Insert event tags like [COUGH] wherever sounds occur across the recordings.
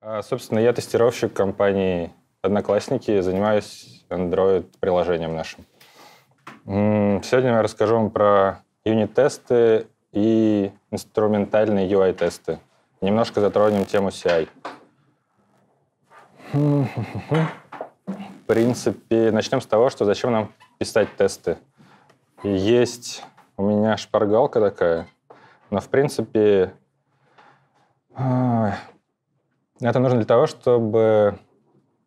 А, собственно, я тестировщик компании «Одноклассники», занимаюсь Android-приложением нашим. Сегодня я расскажу вам про юнит-тесты и инструментальные UI-тесты. Немножко затронем тему CI. В принципе, начнем с того, что зачем нам писать тесты. Есть у меня шпаргалка такая, но в принципе а, это нужно для того, чтобы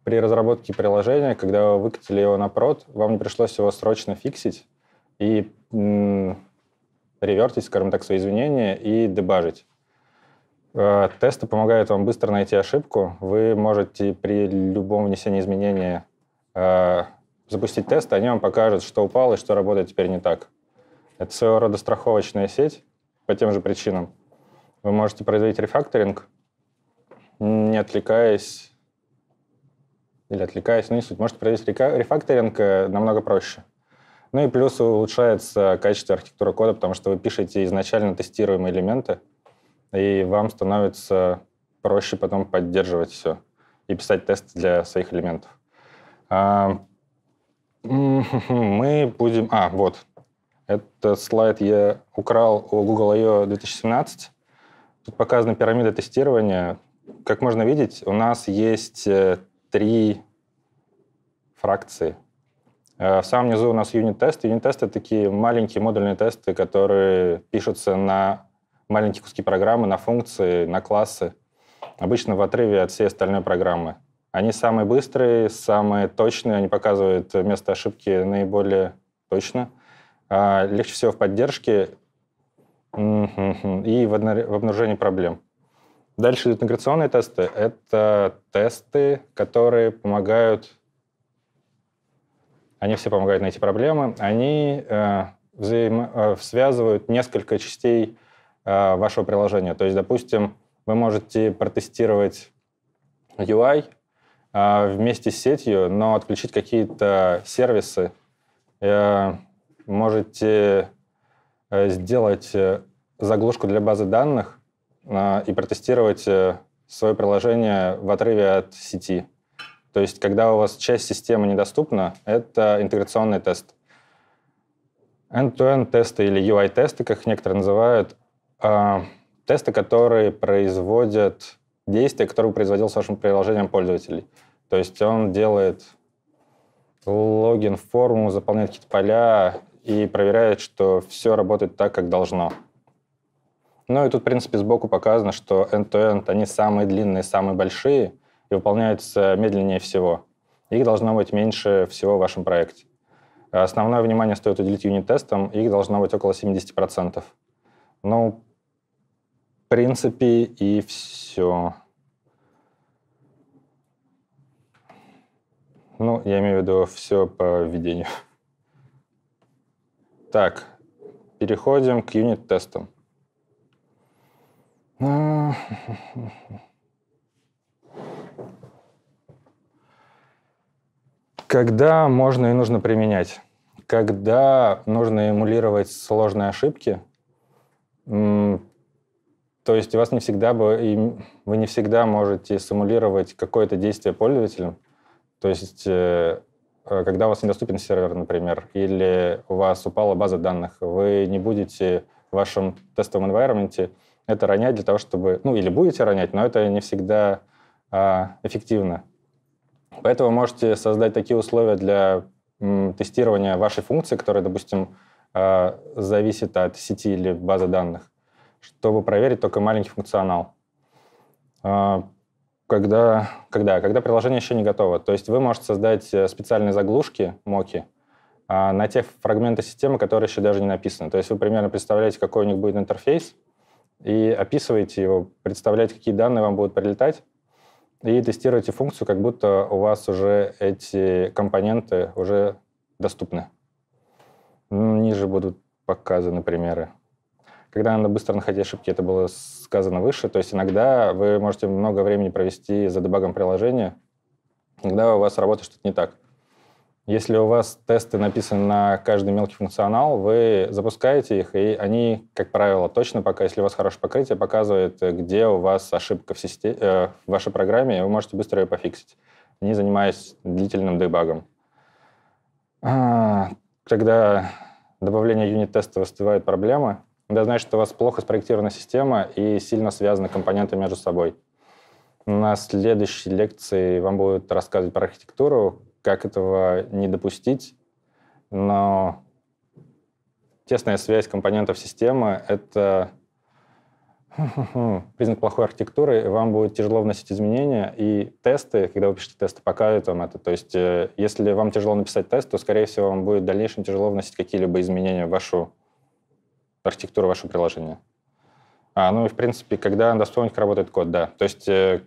при разработке приложения, когда вы выкатили его на прод, вам не пришлось его срочно фиксить и ревертить, скажем так, свои изменения и дебажить. Э, тесты помогают вам быстро найти ошибку. Вы можете при любом внесении изменения э, запустить тест, они вам покажут, что упало и что работает теперь не так. Это своего рода страховочная сеть по тем же причинам. Вы можете производить рефакторинг, не отвлекаясь, или отвлекаясь, ну не суть, может провести рефакторинг э, намного проще. Ну и плюс улучшается качество архитектуры кода, потому что вы пишете изначально тестируемые элементы, и вам становится проще потом поддерживать все и писать тесты для своих элементов. А, [LAUGHS] мы будем... А, вот. Этот слайд я украл у Google I.O. 2017. Тут показана пирамида тестирования. Как можно видеть, у нас есть э, три фракции. Э, в самом низу у нас юнит-тесты. Юнит-тесты — такие маленькие модульные тесты, которые пишутся на маленькие куски программы, на функции, на классы. Обычно в отрыве от всей остальной программы. Они самые быстрые, самые точные, они показывают место ошибки наиболее точно. А, легче всего в поддержке и в обнаружении проблем. Дальше идут интеграционные тесты. Это тесты, которые помогают... Они все помогают найти проблемы. Они э, взаим... Э, связывают несколько частей э, вашего приложения. То есть, допустим, вы можете протестировать UI э, вместе с сетью, но отключить какие-то сервисы. Э, можете э, сделать э, заглушку для базы данных, а, и протестировать э, свое приложение в отрыве от сети. То есть, когда у вас часть системы недоступна, это интеграционный тест. End-to-end тесты или UI-тесты, как их некоторые называют, а, тесты, которые производят действия, которые производил с вашим приложением пользователей. То есть он делает логин в форму, заполняет какие-то поля и проверяет, что все работает так, как должно. Ну и тут, в принципе, сбоку показано, что end-to-end, они самые длинные, самые большие и выполняются медленнее всего. Их должно быть меньше всего в вашем проекте. Основное внимание стоит уделить юнит-тестам, их должно быть около 70%. Ну, в принципе, и все. Ну, я имею в виду все по введению. Так, переходим к юнит-тестам. Когда можно и нужно применять? Когда нужно эмулировать сложные ошибки? То есть у вас не всегда бы, вы не всегда можете симулировать какое-то действие пользователем. То есть э, а когда у вас недоступен сервер, например, или у вас упала база данных, вы не будете в вашем тестовом environment это ронять для того, чтобы... Ну, или будете ронять, но это не всегда а, эффективно. Поэтому вы можете создать такие условия для м, тестирования вашей функции, которая, допустим, а, зависит от сети или базы данных, чтобы проверить только маленький функционал. А, когда, когда, когда приложение еще не готово. То есть вы можете создать э, специальные заглушки, моки, а, на те фрагменты системы, которые еще даже не написаны. То есть вы примерно представляете, какой у них будет интерфейс, и описываете его, представляете, какие данные вам будут прилетать, и тестируете функцию, как будто у вас уже эти компоненты уже доступны. Ниже будут показаны примеры. Когда надо быстро находить ошибки, это было сказано выше. То есть иногда вы можете много времени провести за дебагом приложения, иногда у вас работает что-то не так. Если у вас тесты написаны на каждый мелкий функционал, вы запускаете их, и они, как правило, точно пока, если у вас хорошее покрытие, показывают, где у вас ошибка в, системе, э, в вашей программе, и вы можете быстро ее пофиксить, не занимаясь длительным дебагом. А, когда добавление юнит-теста вызывает проблемы, это значит, что у вас плохо спроектирована система и сильно связаны компоненты между собой. На следующей лекции вам будут рассказывать про архитектуру, как этого не допустить, но тесная связь компонентов системы — это [LAUGHS] признак плохой архитектуры, и вам будет тяжело вносить изменения. И тесты, когда вы пишете тесты, покают вам это. То есть э, если вам тяжело написать тест, то, скорее всего, вам будет в дальнейшем тяжело вносить какие-либо изменения в вашу архитектуру, в ваше приложение. А, ну и, в принципе, когда надо работает код, да. То есть э,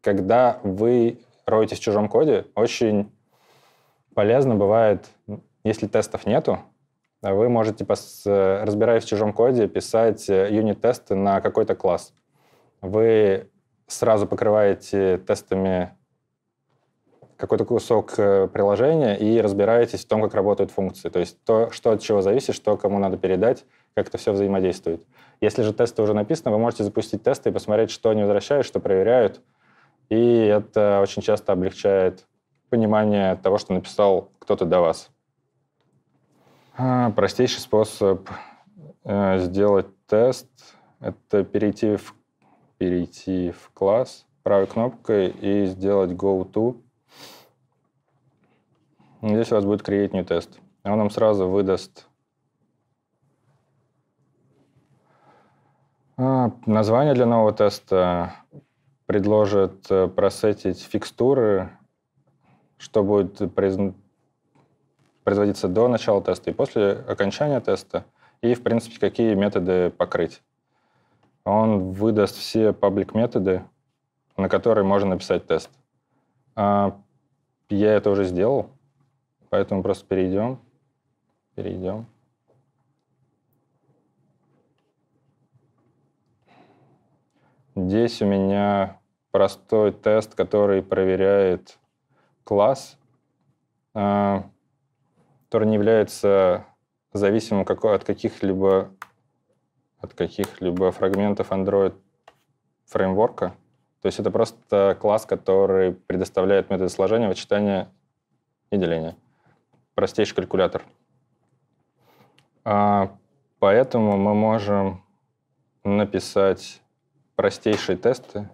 когда вы роетесь в чужом коде, очень полезно бывает, если тестов нету, а вы можете, разбираясь в чужом коде, писать э, юнит-тесты на какой-то класс. Вы сразу покрываете тестами какой-то кусок э, приложения и разбираетесь в том, как работают функции. То есть то, что от чего зависит, что кому надо передать, как это все взаимодействует. Если же тесты уже написаны, вы можете запустить тесты и посмотреть, что они возвращают, что проверяют. И это очень часто облегчает понимание того, что написал кто-то до вас. А, простейший способ э, сделать тест — это перейти в, перейти в класс правой кнопкой и сделать Go to. Здесь у вас будет Create New Test. Он нам сразу выдаст а, название для нового теста, предложит э, просетить фикстуры что будет производиться до начала теста и после окончания теста, и, в принципе, какие методы покрыть. Он выдаст все паблик-методы, на которые можно написать тест. А я это уже сделал, поэтому просто перейдем. Перейдем. Здесь у меня простой тест, который проверяет класс, а, который не является зависимым от каких-либо от каких-либо фрагментов Android фреймворка. То есть это просто класс, который предоставляет методы сложения, вычитания и деления. Простейший калькулятор. А, поэтому мы можем написать простейшие тесты,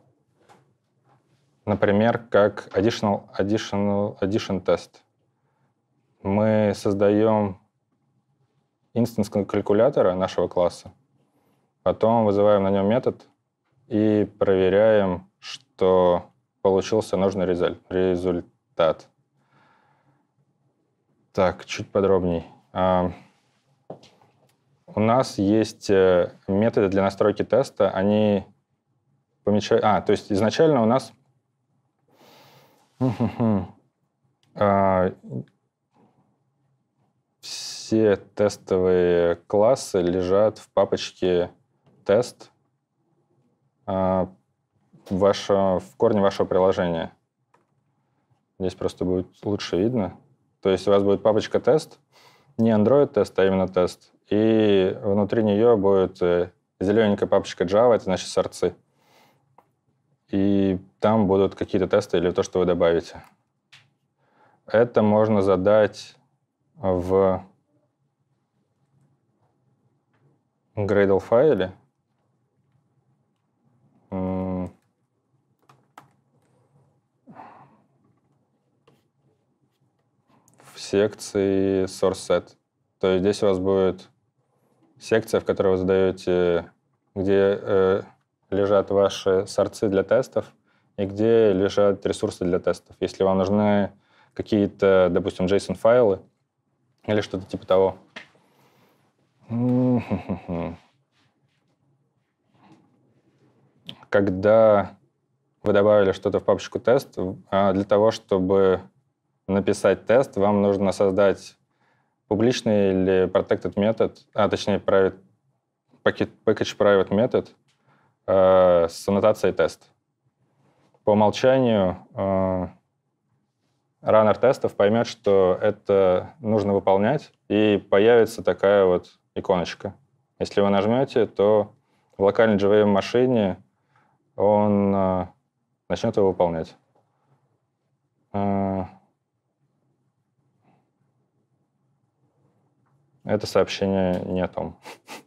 Например, как additional, additional, addition test. Мы создаем инстанс калькулятора нашего класса, потом вызываем на нем метод и проверяем, что получился нужный результат. Так, чуть подробней. А, у нас есть э, методы для настройки теста, они помечают... А, то есть изначально у нас а, все тестовые классы лежат в папочке тест а, ваше, в корне вашего приложения. Здесь просто будет лучше видно. То есть у вас будет папочка тест, не Android тест, а именно тест. И внутри нее будет э, зелененькая папочка Java, это значит сорцы и там будут какие-то тесты или то, что вы добавите. Это можно задать в Gradle файле. В секции source set. То есть здесь у вас будет секция, в которой вы задаете, где э, лежат ваши сорцы для тестов и где лежат ресурсы для тестов. Если вам нужны какие-то, допустим, JSON-файлы или что-то типа того. [LAUGHS] Когда вы добавили что-то в папочку тест, а, для того, чтобы написать тест, вам нужно создать публичный или protected метод, а точнее private, package private метод, Э, с аннотацией тест. По умолчанию э, раннер тестов поймет, что это нужно выполнять, и появится такая вот иконочка. Если вы нажмете, то в локальной JVM машине он э, начнет его выполнять. Э, это сообщение не о том. [LAUGHS]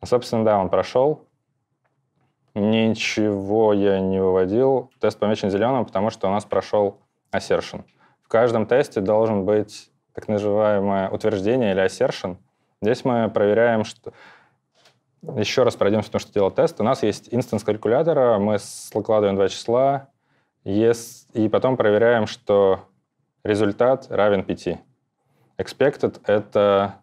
А, собственно, да, он прошел. Ничего я не выводил. Тест помечен зеленым, потому что у нас прошел assertion. В каждом тесте должен быть так называемое утверждение или assertion. Здесь мы проверяем, что... Еще раз пройдемся, потому что делал тест. У нас есть инстанс калькулятора, мы складываем два числа, и потом проверяем, что результат равен 5. Expected — это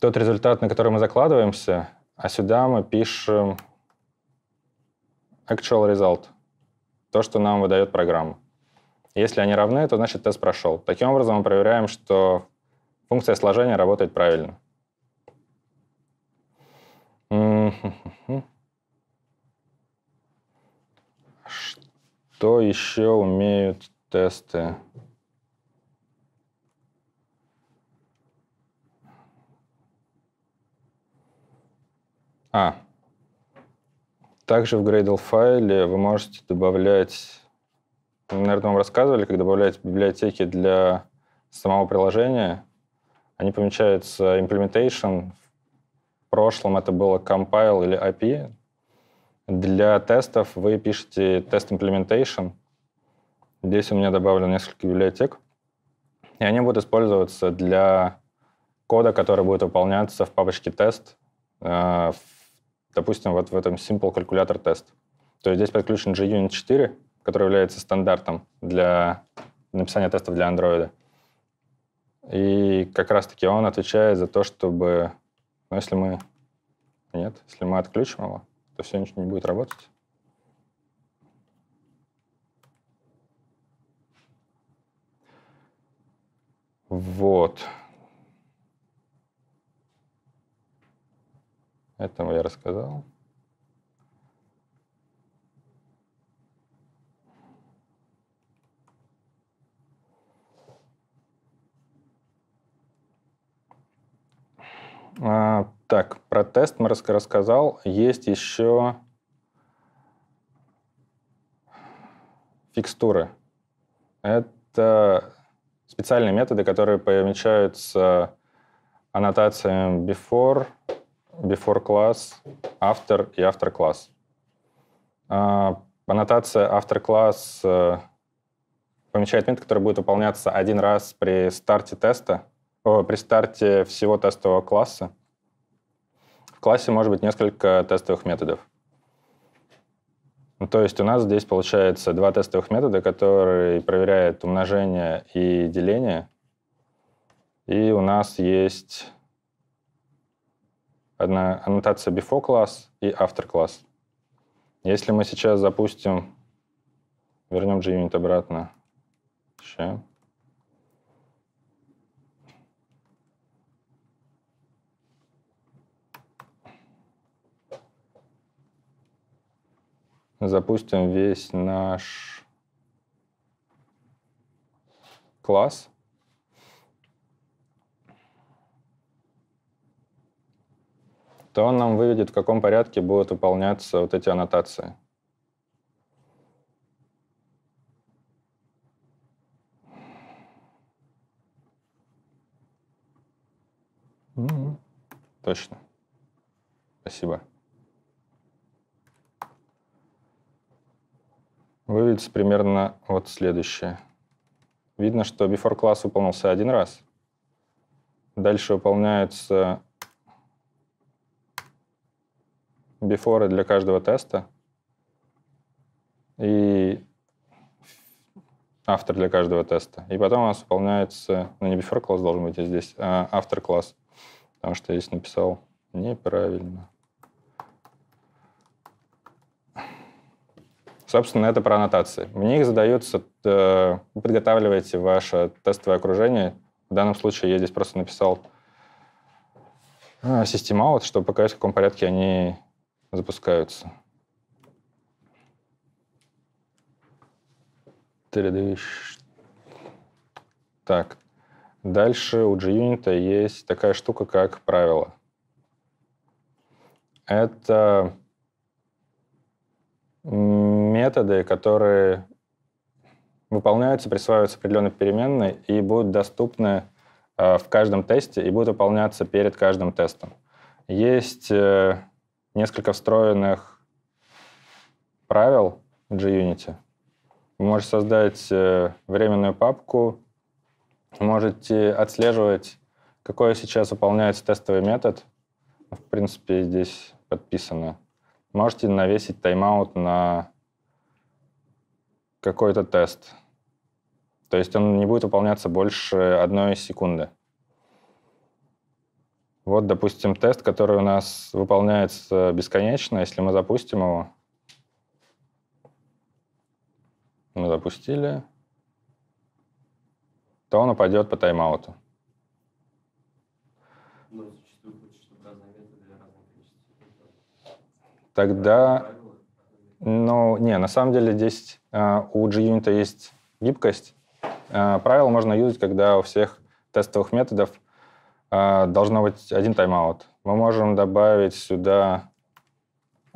тот результат, на который мы закладываемся, а сюда мы пишем actual result, то, что нам выдает программа. Если они равны, то значит тест прошел. Таким образом мы проверяем, что функция сложения работает правильно. Что еще умеют тесты? А. Также в Gradle файле вы можете добавлять... Ну, наверное, вам рассказывали, как добавлять библиотеки для самого приложения. Они помечаются implementation. В прошлом это было compile или API. Для тестов вы пишете test implementation. Здесь у меня добавлено несколько библиотек. И они будут использоваться для кода, который будет выполняться в папочке тест э, в Допустим, вот в этом Simple Calculator Test. То есть здесь подключен JUnit 4, который является стандартом для написания тестов для Android. И как раз-таки он отвечает за то, чтобы... Ну, если мы... Нет, если мы отключим его, то все ничего не будет работать. Вот. Этому я рассказал. А, так, про тест мы рассказал. Есть еще фикстуры. Это специальные методы, которые помечаются аннотациями before, before class, after и after class. А, аннотация after class э, помечает метод, который будет выполняться один раз при старте теста, о, при старте всего тестового класса. В классе может быть несколько тестовых методов. Ну, то есть у нас здесь получается два тестовых метода, которые проверяют умножение и деление. И у нас есть одна аннотация before класс и after класс. Если мы сейчас запустим, вернем JUnit обратно. Сейчас. запустим весь наш класс. то он нам выведет, в каком порядке будут выполняться вот эти аннотации. Mm-hmm. Точно. Спасибо. Выведется примерно вот следующее. Видно, что before класс выполнился один раз. Дальше выполняется бифоры для каждого теста и автор для каждого теста. И потом у нас выполняется, ну не before класс должен быть, а здесь а автор класс, потому что я здесь написал неправильно. Собственно, это про аннотации. Мне их задаются, э, вы подготавливаете ваше тестовое окружение. В данном случае я здесь просто написал э, а, system чтобы показать, в каком порядке они запускаются. Так, дальше у JUnit есть такая штука, как правило. Это методы, которые выполняются, присваиваются определенной переменной и будут доступны э, в каждом тесте и будут выполняться перед каждым тестом. Есть э, несколько встроенных правил JUnity. Вы можете создать э, временную папку, можете отслеживать, какой сейчас выполняется тестовый метод. В принципе, здесь подписано. Можете навесить тайм-аут на какой-то тест. То есть он не будет выполняться больше одной секунды. Вот, допустим, тест, который у нас выполняется бесконечно. Если мы запустим его, мы запустили, то он упадет по тайм-ауту. Ну, Тогда, ну, не, на самом деле здесь э, у JUnit есть гибкость. Э, правила можно юзать, когда у всех тестовых методов – а, должно быть один тайм-аут. Мы можем добавить сюда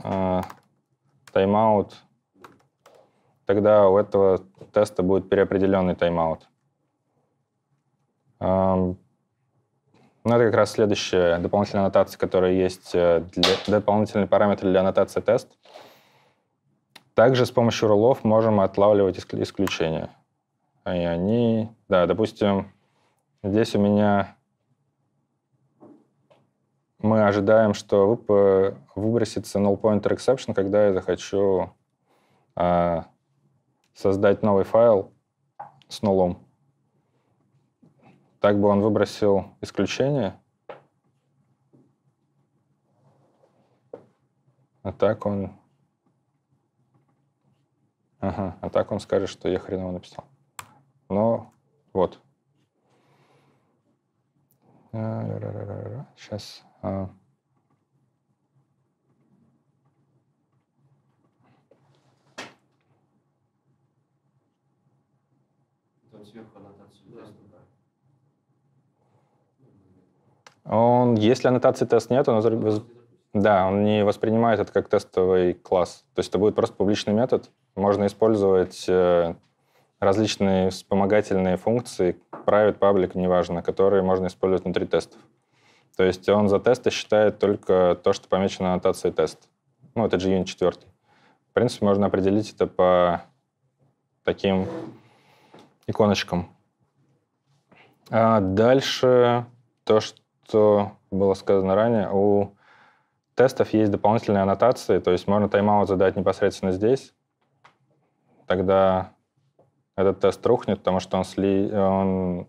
а, тайм-аут. Тогда у этого теста будет переопределенный тайм-аут. Ну, это как раз следующая дополнительная аннотация, которая есть э, для, дополнительный параметр для аннотации тест. Также с помощью рулов можем отлавливать исключения. И они, да, допустим, здесь у меня мы ожидаем, что вып- э, выбросится null pointer exception, когда я захочу э, создать новый файл с нулом. Так бы он выбросил исключение. А так он... Ага, а так он скажет, что я хреново написал. Но вот. Сейчас а, он, если аннотации тест нет, он, да, он не воспринимает это как тестовый класс. То есть это будет просто публичный метод. Можно использовать э, различные вспомогательные функции, private, public, неважно, которые можно использовать внутри тестов. То есть он за тесты считает только то, что помечено аннотацией тест. Ну, это G-Unit 4. В принципе, можно определить это по таким иконочкам. А дальше то, что было сказано ранее, у тестов есть дополнительные аннотации, то есть можно тайм-аут задать непосредственно здесь. Тогда этот тест рухнет, потому что он, сли... он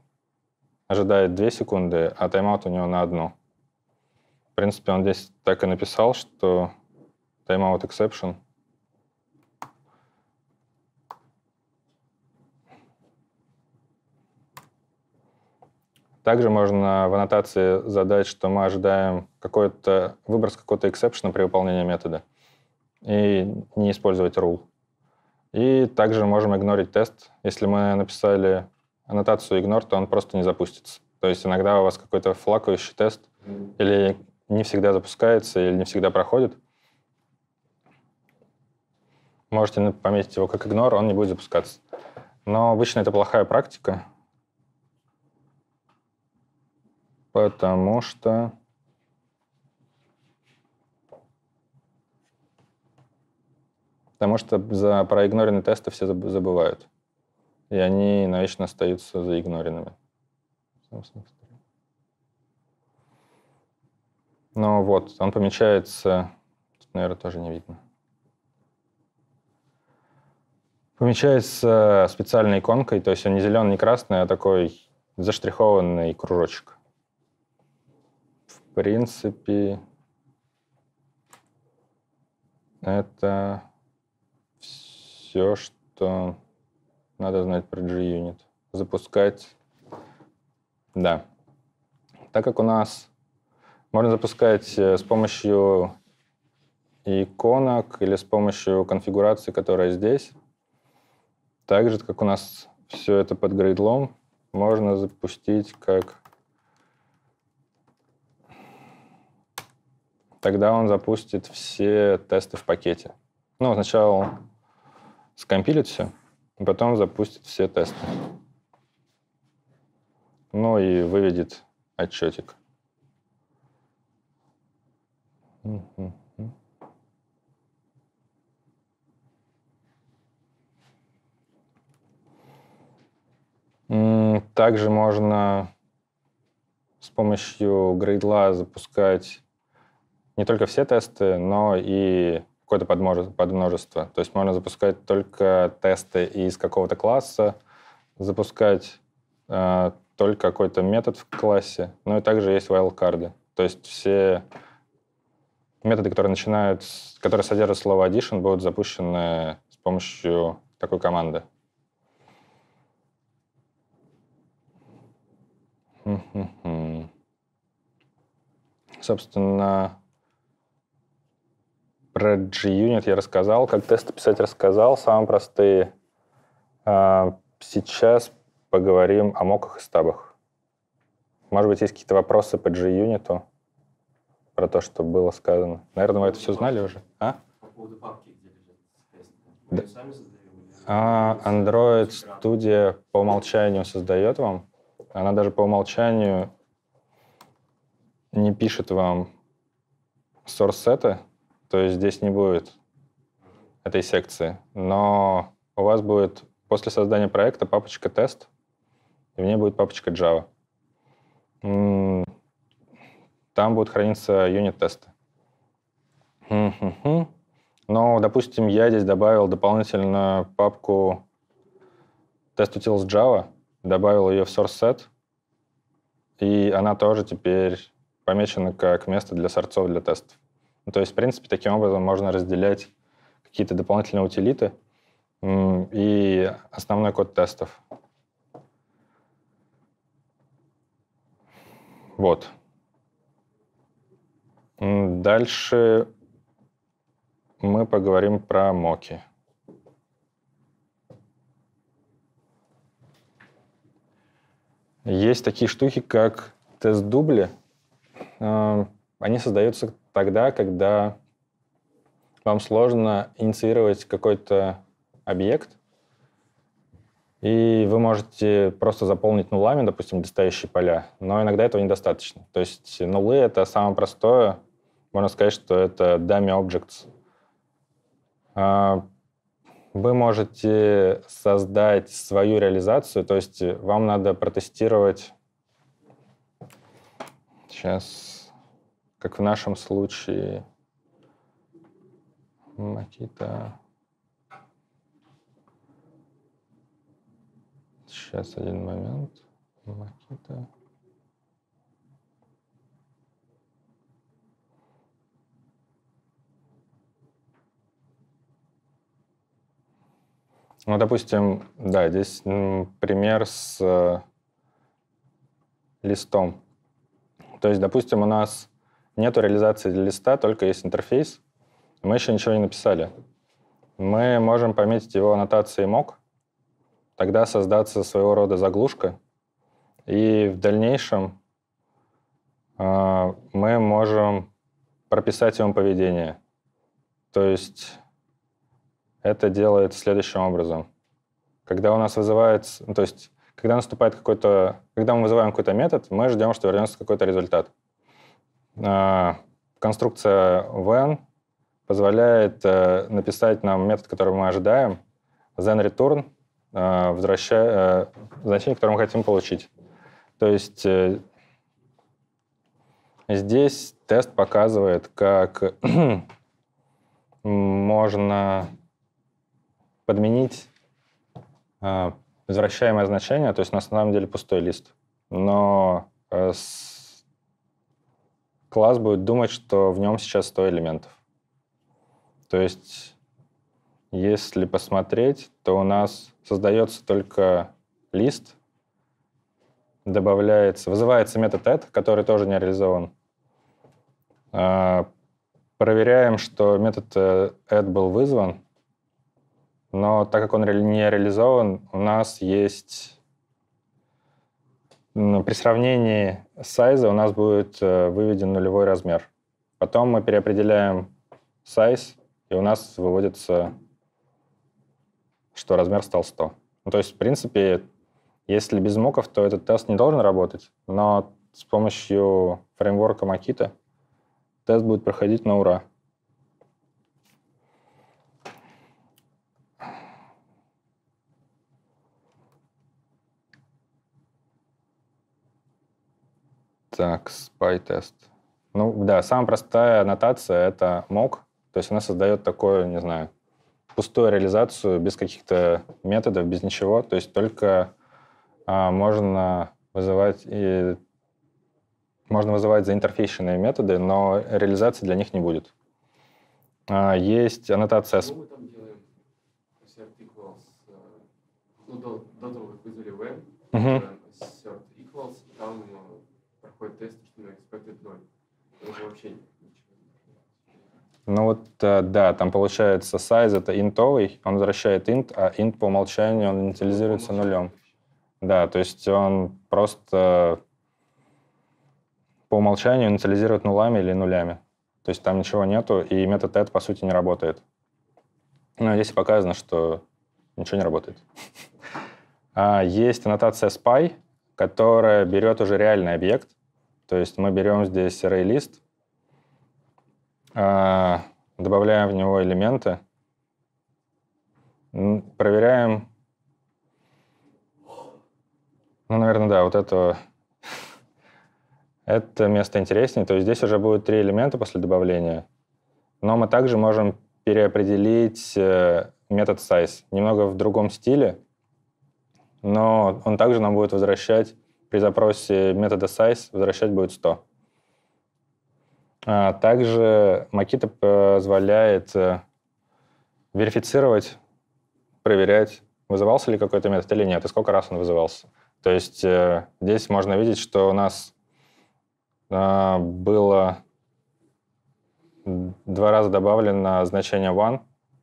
ожидает 2 секунды, а тайм-аут у него на одну принципе, он здесь так и написал, что timeout exception. Также можно в аннотации задать, что мы ожидаем какой-то выброс какого-то эксепшена при выполнении метода и не использовать rule. И также можем игнорить тест. Если мы написали аннотацию ignore, то он просто не запустится. То есть иногда у вас какой-то флакающий тест или не всегда запускается или не всегда проходит. Можете ну, пометить его как игнор, он не будет запускаться. Но обычно это плохая практика, потому что потому что за проигноренные тесты все забывают. И они навечно остаются заигноренными. Собственно. Но вот, он помечается, тут, наверное, тоже не видно. Помечается специальной иконкой, то есть он не зеленый, не красный, а такой заштрихованный кружочек. В принципе, это все, что надо знать про G-Unit. Запускать. Да. Так как у нас можно запускать э, с помощью иконок или с помощью конфигурации, которая здесь. Также, как у нас все это под грейдлом, можно запустить как... Тогда он запустит все тесты в пакете. Ну, сначала скомпилит все, и потом запустит все тесты. Ну и выведет отчетик. Также можно с помощью Gradle запускать не только все тесты, но и какое-то подмножество. То есть можно запускать только тесты из какого-то класса, запускать э, только какой-то метод в классе, ну и также есть вайлдкарды. То есть все методы, которые начинают, которые содержат слово addition, будут запущены с помощью такой команды. Собственно, про G-Unit я рассказал, как тесты писать рассказал, самые простые. А, сейчас поговорим о моках и стабах. Может быть, есть какие-то вопросы по G-Unit? про то, что было сказано. Наверное, вы это все знали уже, а? По поводу папки, где лежит да. сами а, Android Studio по умолчанию создает вам. Она даже по умолчанию не пишет вам source set то есть здесь не будет этой секции. Но у вас будет после создания проекта папочка тест, и в ней будет папочка Java там будут храниться юнит-тесты. Но, допустим, я здесь добавил дополнительно папку test.utils Java, добавил ее в source set, и она тоже теперь помечена как место для сорцов для тестов. Ну, то есть, в принципе, таким образом можно разделять какие-то дополнительные утилиты и основной код тестов. Вот. Дальше мы поговорим про моки. Есть такие штуки, как тест-дубли. А, они создаются тогда, когда вам сложно инициировать какой-то объект, и вы можете просто заполнить нулами, допустим, достающие поля, но иногда этого недостаточно. То есть нулы — это самое простое, можно сказать, что это dummy objects. А, вы можете создать свою реализацию, то есть вам надо протестировать сейчас, как в нашем случае, Макита. Сейчас один момент. Макита. Ну, допустим, да, здесь пример с э, листом. То есть, допустим, у нас нет реализации листа, только есть интерфейс. Мы еще ничего не написали. Мы можем пометить его аннотацией мог. Тогда создаться своего рода заглушка. И в дальнейшем э, мы можем прописать ему поведение. То есть это делает следующим образом. Когда у нас вызывается, ну, то есть, когда наступает какой-то, когда мы вызываем какой-то метод, мы ждем, что вернется какой-то результат. А, конструкция when позволяет э, написать нам метод, который мы ожидаем, then return, э, возвращая, э, значение, которое мы хотим получить. То есть здесь тест показывает, как [CLEARS THROAT] можно подменить э, возвращаемое значение, то есть на самом деле пустой лист. Но э, с... класс будет думать, что в нем сейчас 100 элементов. То есть, если посмотреть, то у нас создается только лист, добавляется, вызывается метод add, который тоже не реализован. Э, проверяем, что метод э, add был вызван, но так как он не реализован, у нас есть... При сравнении сайза у нас будет э, выведен нулевой размер. Потом мы переопределяем сайз, и у нас выводится, что размер стал 100. Ну, то есть, в принципе, если без муков, то этот тест не должен работать, но с помощью фреймворка Makita тест будет проходить на ура. Так, spy тест Ну да, самая простая аннотация — это мог. То есть она создает такую, не знаю, пустую реализацию без каких-то методов, без ничего. То есть только а, можно вызывать и можно вызывать заинтерфейшенные методы, но реализации для них не будет. А, есть аннотация... С... Угу проходит тест, что на expected 0. Это вообще ничего ну вот, э, да, там получается size это интовый, он возвращает int, а int по умолчанию он инициализируется ну, нулем. Да, то есть он просто по умолчанию инициализирует нулами или нулями. То есть там ничего нету, и метод add, по сути, не работает. Но ну, здесь показано, что ничего не работает. [LAUGHS] А есть аннотация spy, которая берет уже реальный объект, то есть мы берем здесь array-лист, а, добавляем в него элементы, проверяем, ну, наверное, да, вот это, [LAUGHS] это место интереснее. То есть здесь уже будет три элемента после добавления. Но мы также можем переопределить э, метод size немного в другом стиле, но он также нам будет возвращать при запросе метода size возвращать будет 100. А также Makita позволяет э, верифицировать, проверять, вызывался ли какой-то метод или нет, и сколько раз он вызывался. То есть э, здесь можно видеть, что у нас э, было два раза добавлено значение one,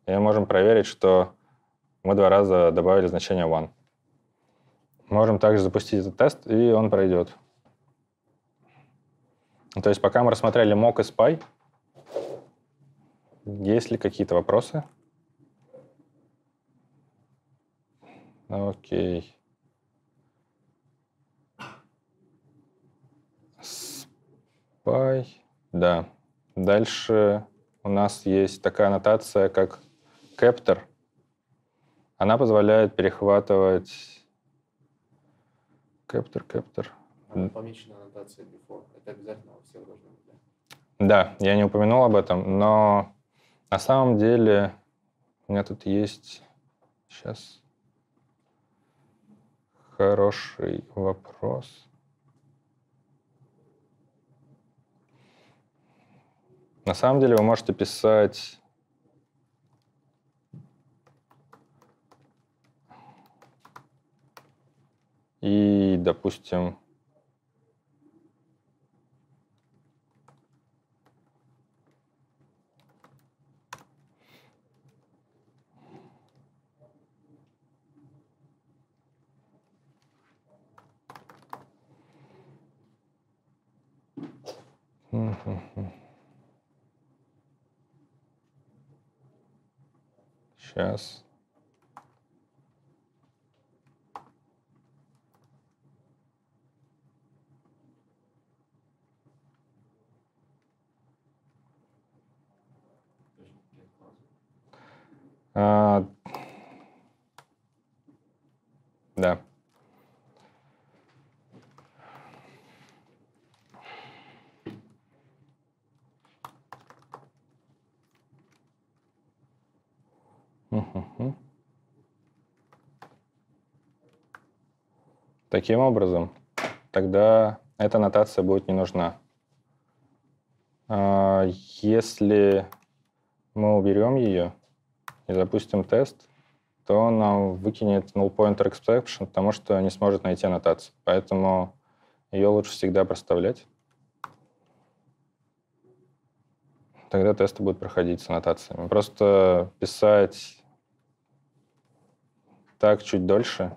и мы можем проверить, что мы два раза добавили значение one. Можем также запустить этот тест, и он пройдет. То есть пока мы рассмотрели mock и spy, есть ли какие-то вопросы? Окей. Spy. Да. Дальше у нас есть такая аннотация, как Captor. Она позволяет перехватывать Кэптер, кэптер. Помечена аннотация before. Это обязательно у всех должно быть, да? Да, я не упомянул об этом, но на самом деле у меня тут есть сейчас хороший вопрос. На самом деле вы можете писать и, допустим, Сейчас. А, да. Угу. Таким образом, тогда эта аннотация будет не нужна. А, если мы уберем ее, и запустим тест, то нам выкинет null pointer exception, потому что не сможет найти аннотацию. Поэтому ее лучше всегда проставлять. Тогда тесты будут проходить с аннотациями. Просто писать так чуть дольше,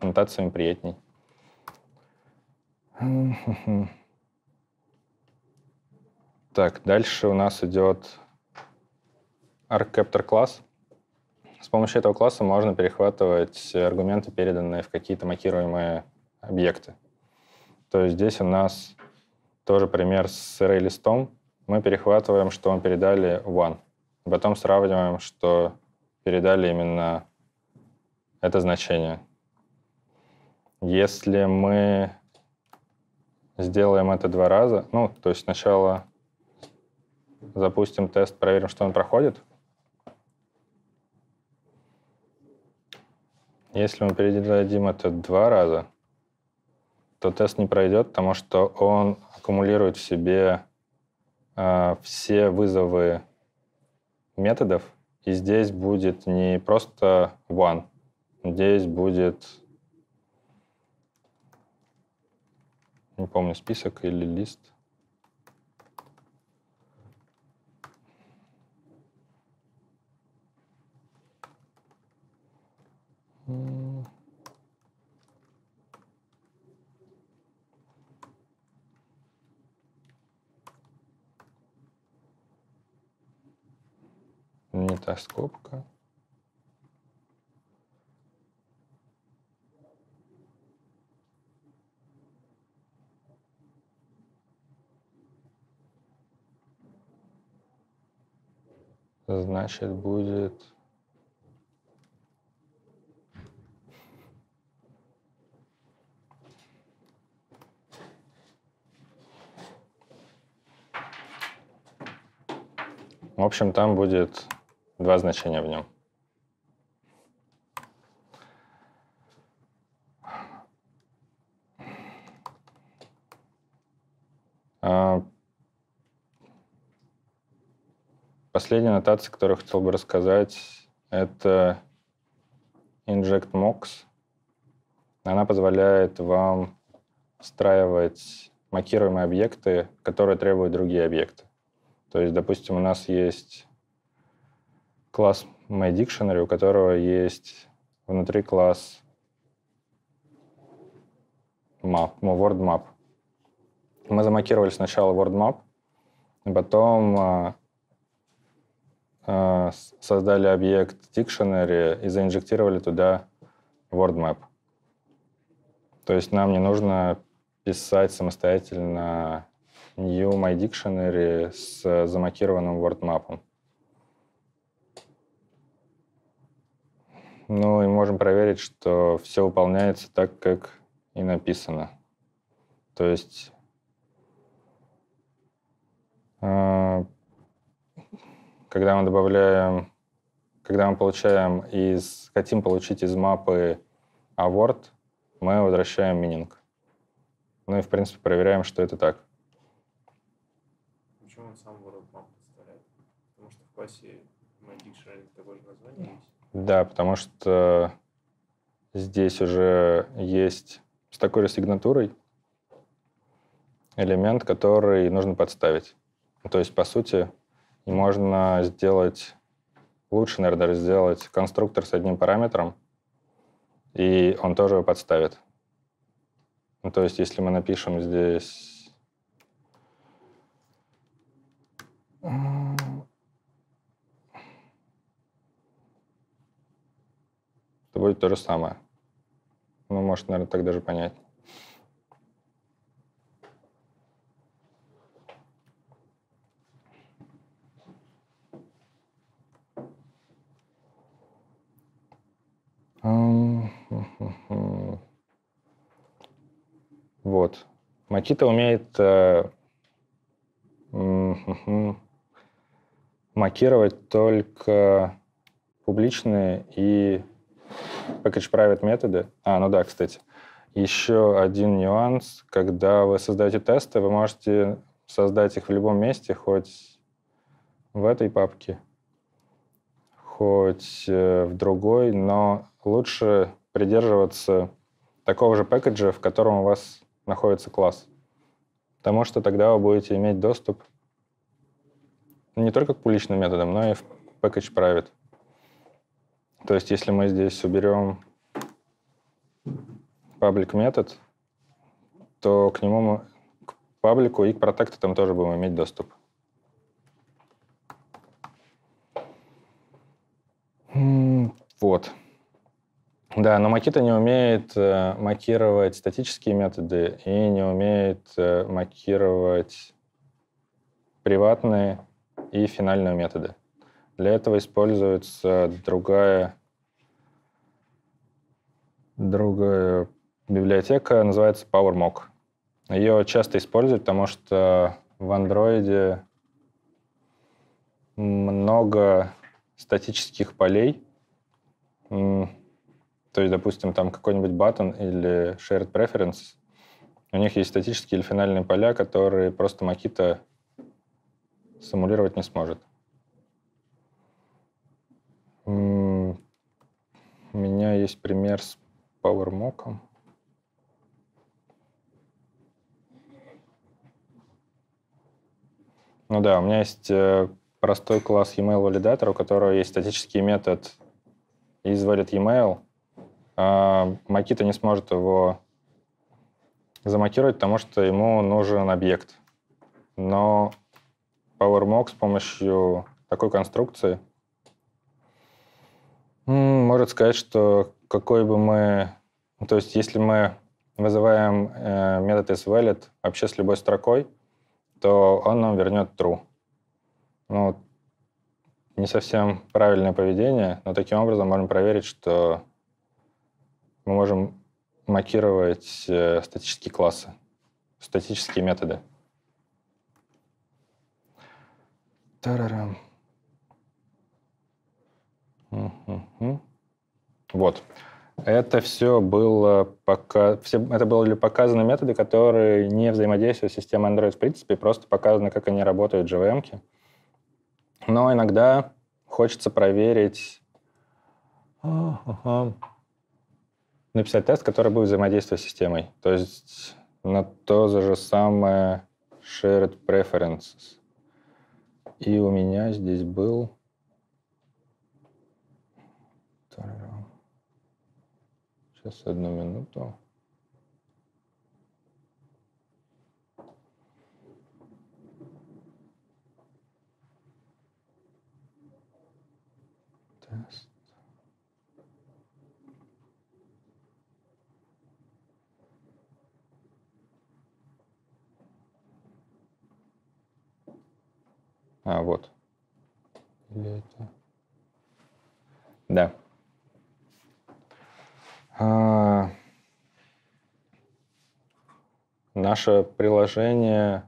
аннотациями приятней. [LAUGHS] Так, дальше у нас идет ArcCaptor класс. С помощью этого класса можно перехватывать аргументы, переданные в какие-то макируемые объекты. То есть здесь у нас тоже пример с array Мы перехватываем, что мы передали one. Потом сравниваем, что передали именно это значение. Если мы сделаем это два раза, ну, то есть сначала запустим тест, проверим, что он проходит, Если мы передадим это два раза, то тест не пройдет, потому что он аккумулирует в себе э, все вызовы методов, и здесь будет не просто one, здесь будет не помню, список или лист. не та скобка. Значит, будет... В общем, там будет два значения в нем. А, последняя нотация, которую я хотел бы рассказать, это InjectMox. Она позволяет вам встраивать макируемые объекты, которые требуют другие объекты. То есть, допустим, у нас есть класс MyDictionary, у которого есть внутри класс map, ну, word Мы замаркировали сначала WordMap, потом а, а, создали объект dictionary и заинжектировали туда WordMap. То есть нам не нужно писать самостоятельно new my dictionary с замаркированным word map. Ну и можем проверить, что все выполняется так, как и написано. То есть а, когда мы добавляем, когда мы получаем из, хотим получить из мапы award, а мы возвращаем мининг. Ну и, в принципе, проверяем, что это так. Почему он сам world map представляет? Потому что в классе MyDictionary такое же название есть. Да, потому что здесь уже есть с такой сигнатурой элемент, который нужно подставить. То есть, по сути, можно сделать лучше, наверное, сделать конструктор с одним параметром, и он тоже его подставит. Ну, то есть, если мы напишем здесь... это будет то же самое. Ну, может, наверное, так даже понять. Вот. Макита умеет э, м-м-м, макировать только публичные и как private методы. А, ну да, кстати. Еще один нюанс. Когда вы создаете тесты, вы можете создать их в любом месте, хоть в этой папке, хоть э, в другой, но лучше придерживаться такого же пэкэджа, в котором у вас находится класс. Потому что тогда вы будете иметь доступ не только к публичным методам, но и в package private. То есть если мы здесь уберем паблик метод, то к нему мы, к паблику и к там тоже будем иметь доступ. Вот. Да, но Makita не умеет э, макировать статические методы и не умеет э, макировать приватные и финальные методы. Для этого используется другая, другая библиотека, называется PowerMock. Ее часто используют, потому что в Android много статических полей. То есть, допустим, там какой-нибудь button или shared preference. У них есть статические или финальные поля, которые просто Makita симулировать не сможет. У меня есть пример с PowerMock. Ну да, у меня есть э, простой класс email валидатора, у которого есть статический метод извалит email. Макита не сможет его замокировать, потому что ему нужен объект. Но PowerMock с помощью такой конструкции – может сказать, что какой бы мы... Ну, то есть если мы вызываем э, метод isValid вообще с любой строкой, то он нам вернет true. Ну, не совсем правильное поведение, но таким образом можем проверить, что мы можем макировать э, статические классы, статические методы. Тарарам. Вот. Это все было пока... все... это были показаны методы, которые не взаимодействуют с системой Android в принципе, просто показаны, как они работают в JVM. -ке. Но иногда хочется проверить... Ага. Написать тест, который будет взаимодействовать с системой. То есть на то же самое shared preferences. И у меня здесь был... Instagram. Сейчас одну минуту. Тест. А, вот. Или это... Да. А, наше приложение,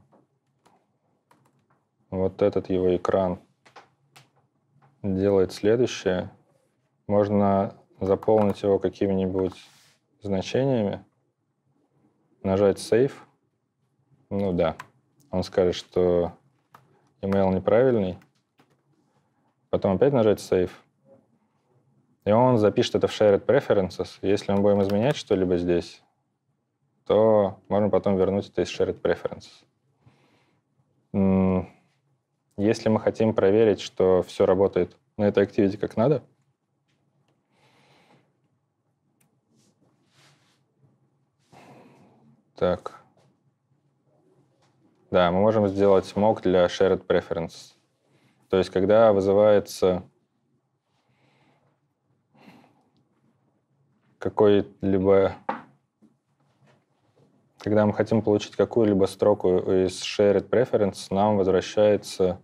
вот этот его экран, делает следующее. Можно заполнить его какими-нибудь значениями, нажать Save. Ну да, он скажет, что email неправильный. Потом опять нажать Save и он запишет это в shared preferences. Если мы будем изменять что-либо здесь, то можно потом вернуть это из shared preferences. Если мы хотим проверить, что все работает на этой activity как надо, так. Да, мы можем сделать mock для shared preferences. То есть, когда вызывается какой-либо... Когда мы хотим получить какую-либо строку из shared preference, нам возвращается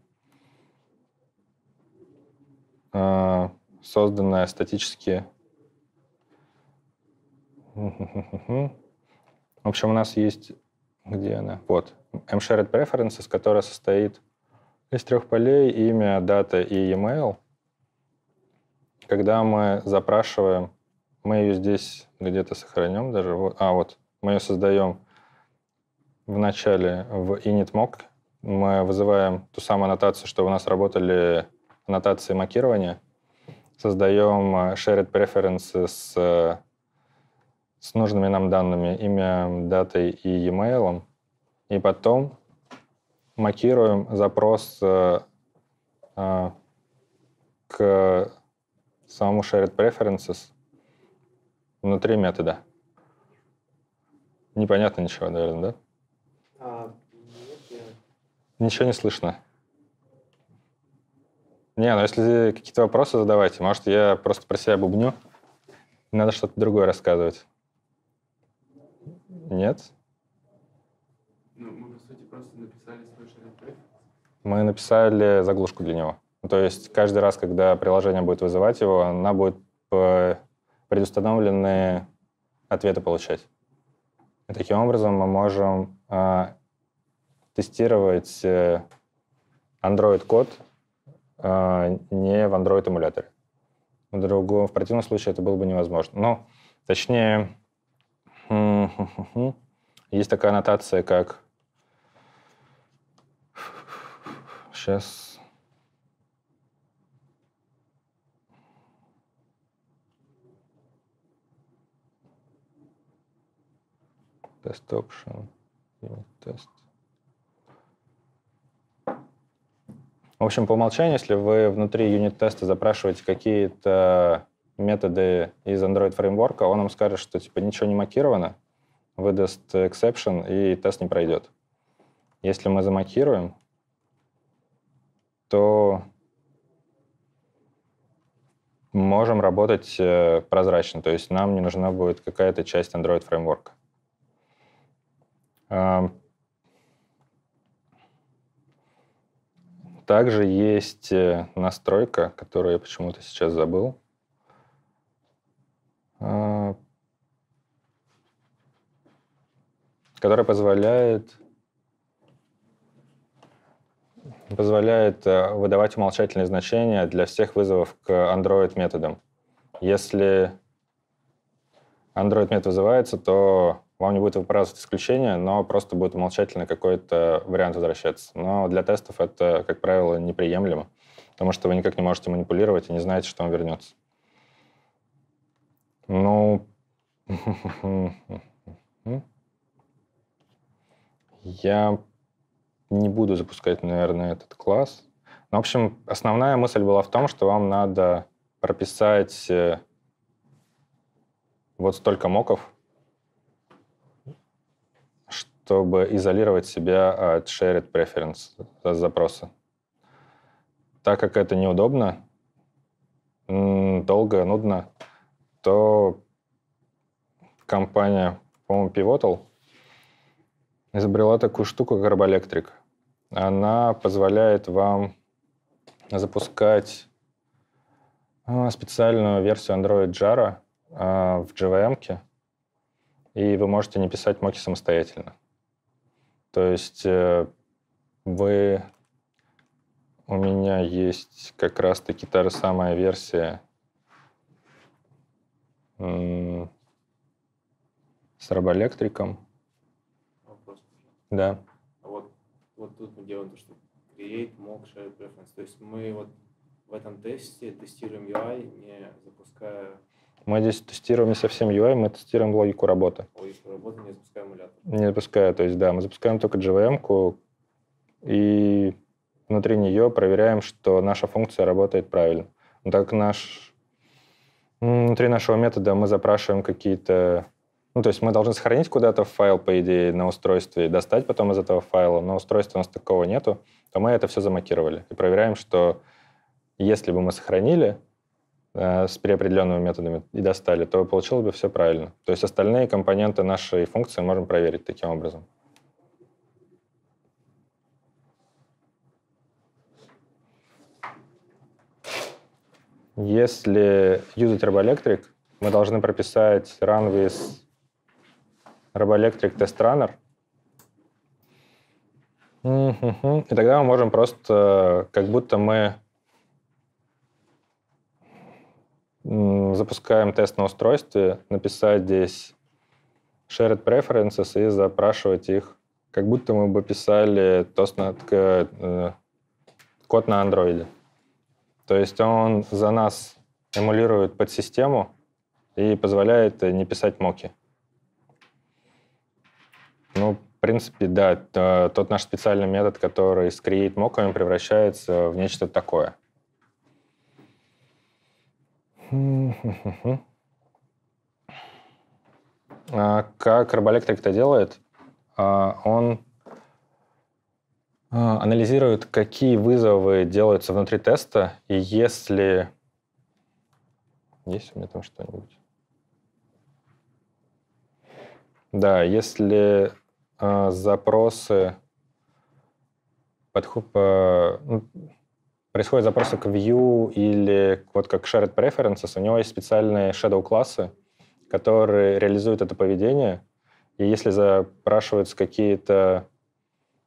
э, созданная статически... В общем, у нас есть... Где она? Вот. m mShared preferences, которая состоит из трех полей, имя, дата и email, Когда мы запрашиваем мы ее здесь где-то сохраним даже. А, вот, мы ее создаем в начале в initmog. Мы вызываем ту самую аннотацию, что у нас работали аннотации макирования. Создаем э, shared preferences с, э, с нужными нам данными, имя, датой и e-mail. И потом макируем запрос э, э к самому shared preferences – внутри метода. Непонятно ничего, наверное, да? А, нет, Ничего не слышно. Не, ну если какие-то вопросы задавайте, может, я просто про себя бубню. Надо что-то другое рассказывать. Нет? Ну, мы, по сути, просто написали свой Мы написали заглушку для него. То есть каждый раз, когда приложение будет вызывать его, она будет предустановленные ответы получать. И таким образом мы можем э, тестировать э, Android-код э, а, не в Android-эмуляторе. В, другом, в противном случае это было бы невозможно. Но, точнее, хм, хм, хм, есть такая аннотация, как... Сейчас Test option. Unit test. В общем, по умолчанию, если вы внутри Unit теста запрашиваете какие-то методы из Android фреймворка, он вам скажет, что типа ничего не макировано, выдаст exception, и тест не пройдет. Если мы замакируем, то можем работать э, прозрачно, то есть нам не нужна будет какая-то часть Android фреймворка. Также есть э, настройка, которую я почему-то сейчас забыл. А, которая позволяет позволяет э, выдавать умолчательные значения для всех вызовов к Android методам. Если Android метод вызывается, то вам не будет выпрашивать исключение, но просто будет умолчательно какой-то вариант возвращаться. Но для тестов это, как правило, неприемлемо, потому что вы никак не можете манипулировать и не знаете, что он вернется. Ну... [LAUGHS] Я не буду запускать, наверное, этот класс. Но, ну, в общем, основная мысль была в том, что вам надо прописать э, вот столько моков, чтобы изолировать себя от shared preference запроса. Так как это неудобно, долго, нудно, то компания, по-моему, Pivotal изобрела такую штуку, как Robolectric. Она позволяет вам запускать а, специальную версию Android Jara а, в JVM, и вы можете не писать моки самостоятельно. То есть э, вы... У меня есть как раз-таки та же самая версия с робоэлектриком. Вопрос. Да. А вот, вот тут мы делаем то, что create mock share preference. То есть мы вот в этом тесте тестируем UI, не запуская мы здесь тестируем не совсем UI, мы тестируем логику работы. Логику работы не запускаем эмулятор. Не запуская, то есть да, мы запускаем только JVM ку и внутри нее проверяем, что наша функция работает правильно. Но ну, так наш... Ну, внутри нашего метода мы запрашиваем какие-то ну, то есть мы должны сохранить куда-то файл, по идее, на устройстве и достать потом из этого файла, но устройства у нас такого нету, то мы это все замокировали и проверяем, что если бы мы сохранили, Э, с преопределенными методами и достали, то получилось бы все правильно. То есть остальные компоненты нашей функции можем проверить таким образом. Если юзать RoboElectric, мы должны прописать run with RoboElectric test runner. И тогда мы можем просто, э, как будто мы запускаем тест на устройстве, написать здесь shared preferences и запрашивать их, как будто мы бы писали тост на, э, код на андроиде. То есть он за нас эмулирует подсистему и позволяет э, не писать моки. Ну, в принципе, да, э, тот наш специальный метод, который с create моками превращается в нечто такое – а как робоэлектрик это делает? А, он а, анализирует, какие вызовы делаются внутри теста, и если... Есть у меня там что-нибудь? Да, если э, запросы подход, ну, происходят запросы к Vue или вот как Shared Preferences, у него есть специальные shadow-классы, которые реализуют это поведение. И если запрашиваются какие-то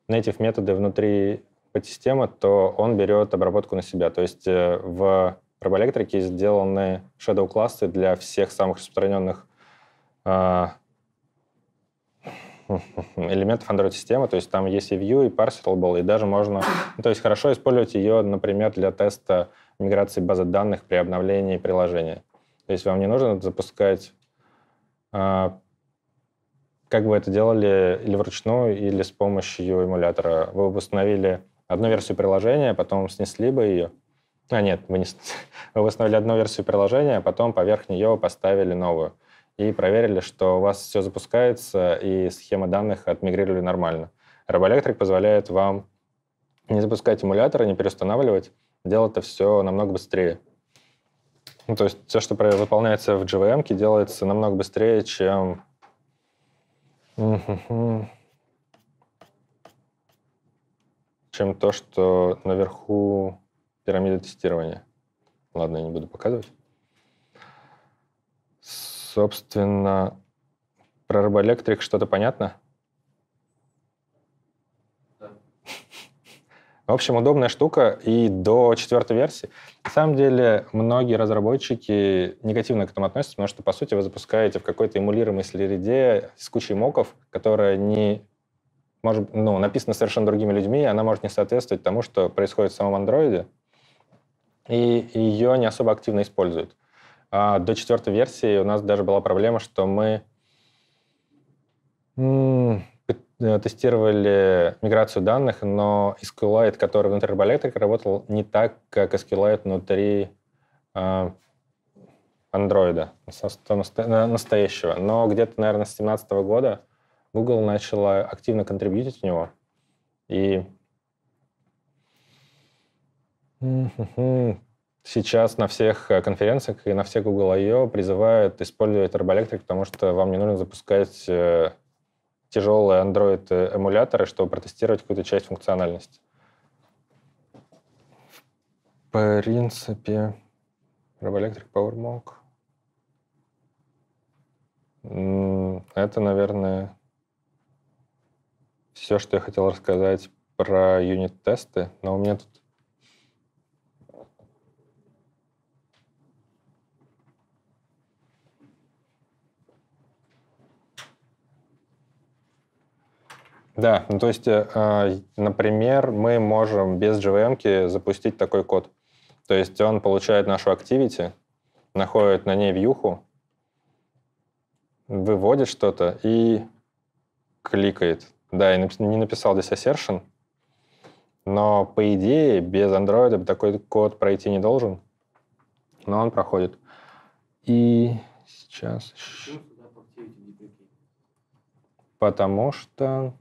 native методы внутри подсистемы, то он берет обработку на себя. То есть э, в Robolectric сделаны shadow-классы для всех самых распространенных а, [LAUGHS] элементов Android-системы, то есть там есть и view, и Parcelable, и даже можно, ну, то есть хорошо использовать ее, например, для теста миграции базы данных при обновлении приложения. То есть вам не нужно запускать, а, как бы это делали или вручную, или с помощью эмулятора. Вы установили одну версию приложения, а потом снесли бы ее. А нет, вы не [LAUGHS] вы установили одну версию приложения, а потом поверх нее поставили новую и проверили, что у вас все запускается, и схемы данных отмигрировали нормально. Робоэлектрик позволяет вам не запускать эмуляторы, не переустанавливать, делать это все намного быстрее. Ну, то есть все, что выполняется в JVM, делается намного быстрее, чем... [LAUGHS] чем то, что наверху пирамиды тестирования. Ладно, я не буду показывать. Собственно, про робоэлектрик что-то понятно? Да. [LAUGHS] В общем, удобная штука и до четвертой версии. На самом деле, многие разработчики негативно к этому относятся, потому что, по сути, вы запускаете в какой-то эмулируемой среде с кучей моков, которая не может, ну, написана совершенно другими людьми, и она может не соответствовать тому, что происходит в самом андроиде, и ее не особо активно используют. А до четвертой версии у нас даже была проблема, что мы э, тестировали миграцию данных, но SQLite, который внутри Arbalete, работал не так, как SQLite внутри э, андроида настоящего. Но где-то, наверное, с 2017 года Google начала активно контрибьютить в него. И Сейчас на всех э, конференциях и на всех Google I.O. призывают использовать Robolectric, потому что вам не нужно запускать э, тяжелые Android-эмуляторы, э, чтобы протестировать какую-то часть функциональности. В принципе, Robolectric PowerMock. Это, наверное, все, что я хотел рассказать про юнит-тесты, но у меня тут Да, ну то есть, э, а, например, мы можем без JVM запустить такой код. То есть он получает нашу activity, находит на ней вьюху, выводит что-то и кликает. Да, я не написал здесь assertion, но по идее без Android такой код пройти не должен, но он проходит. И сейчас... Потому что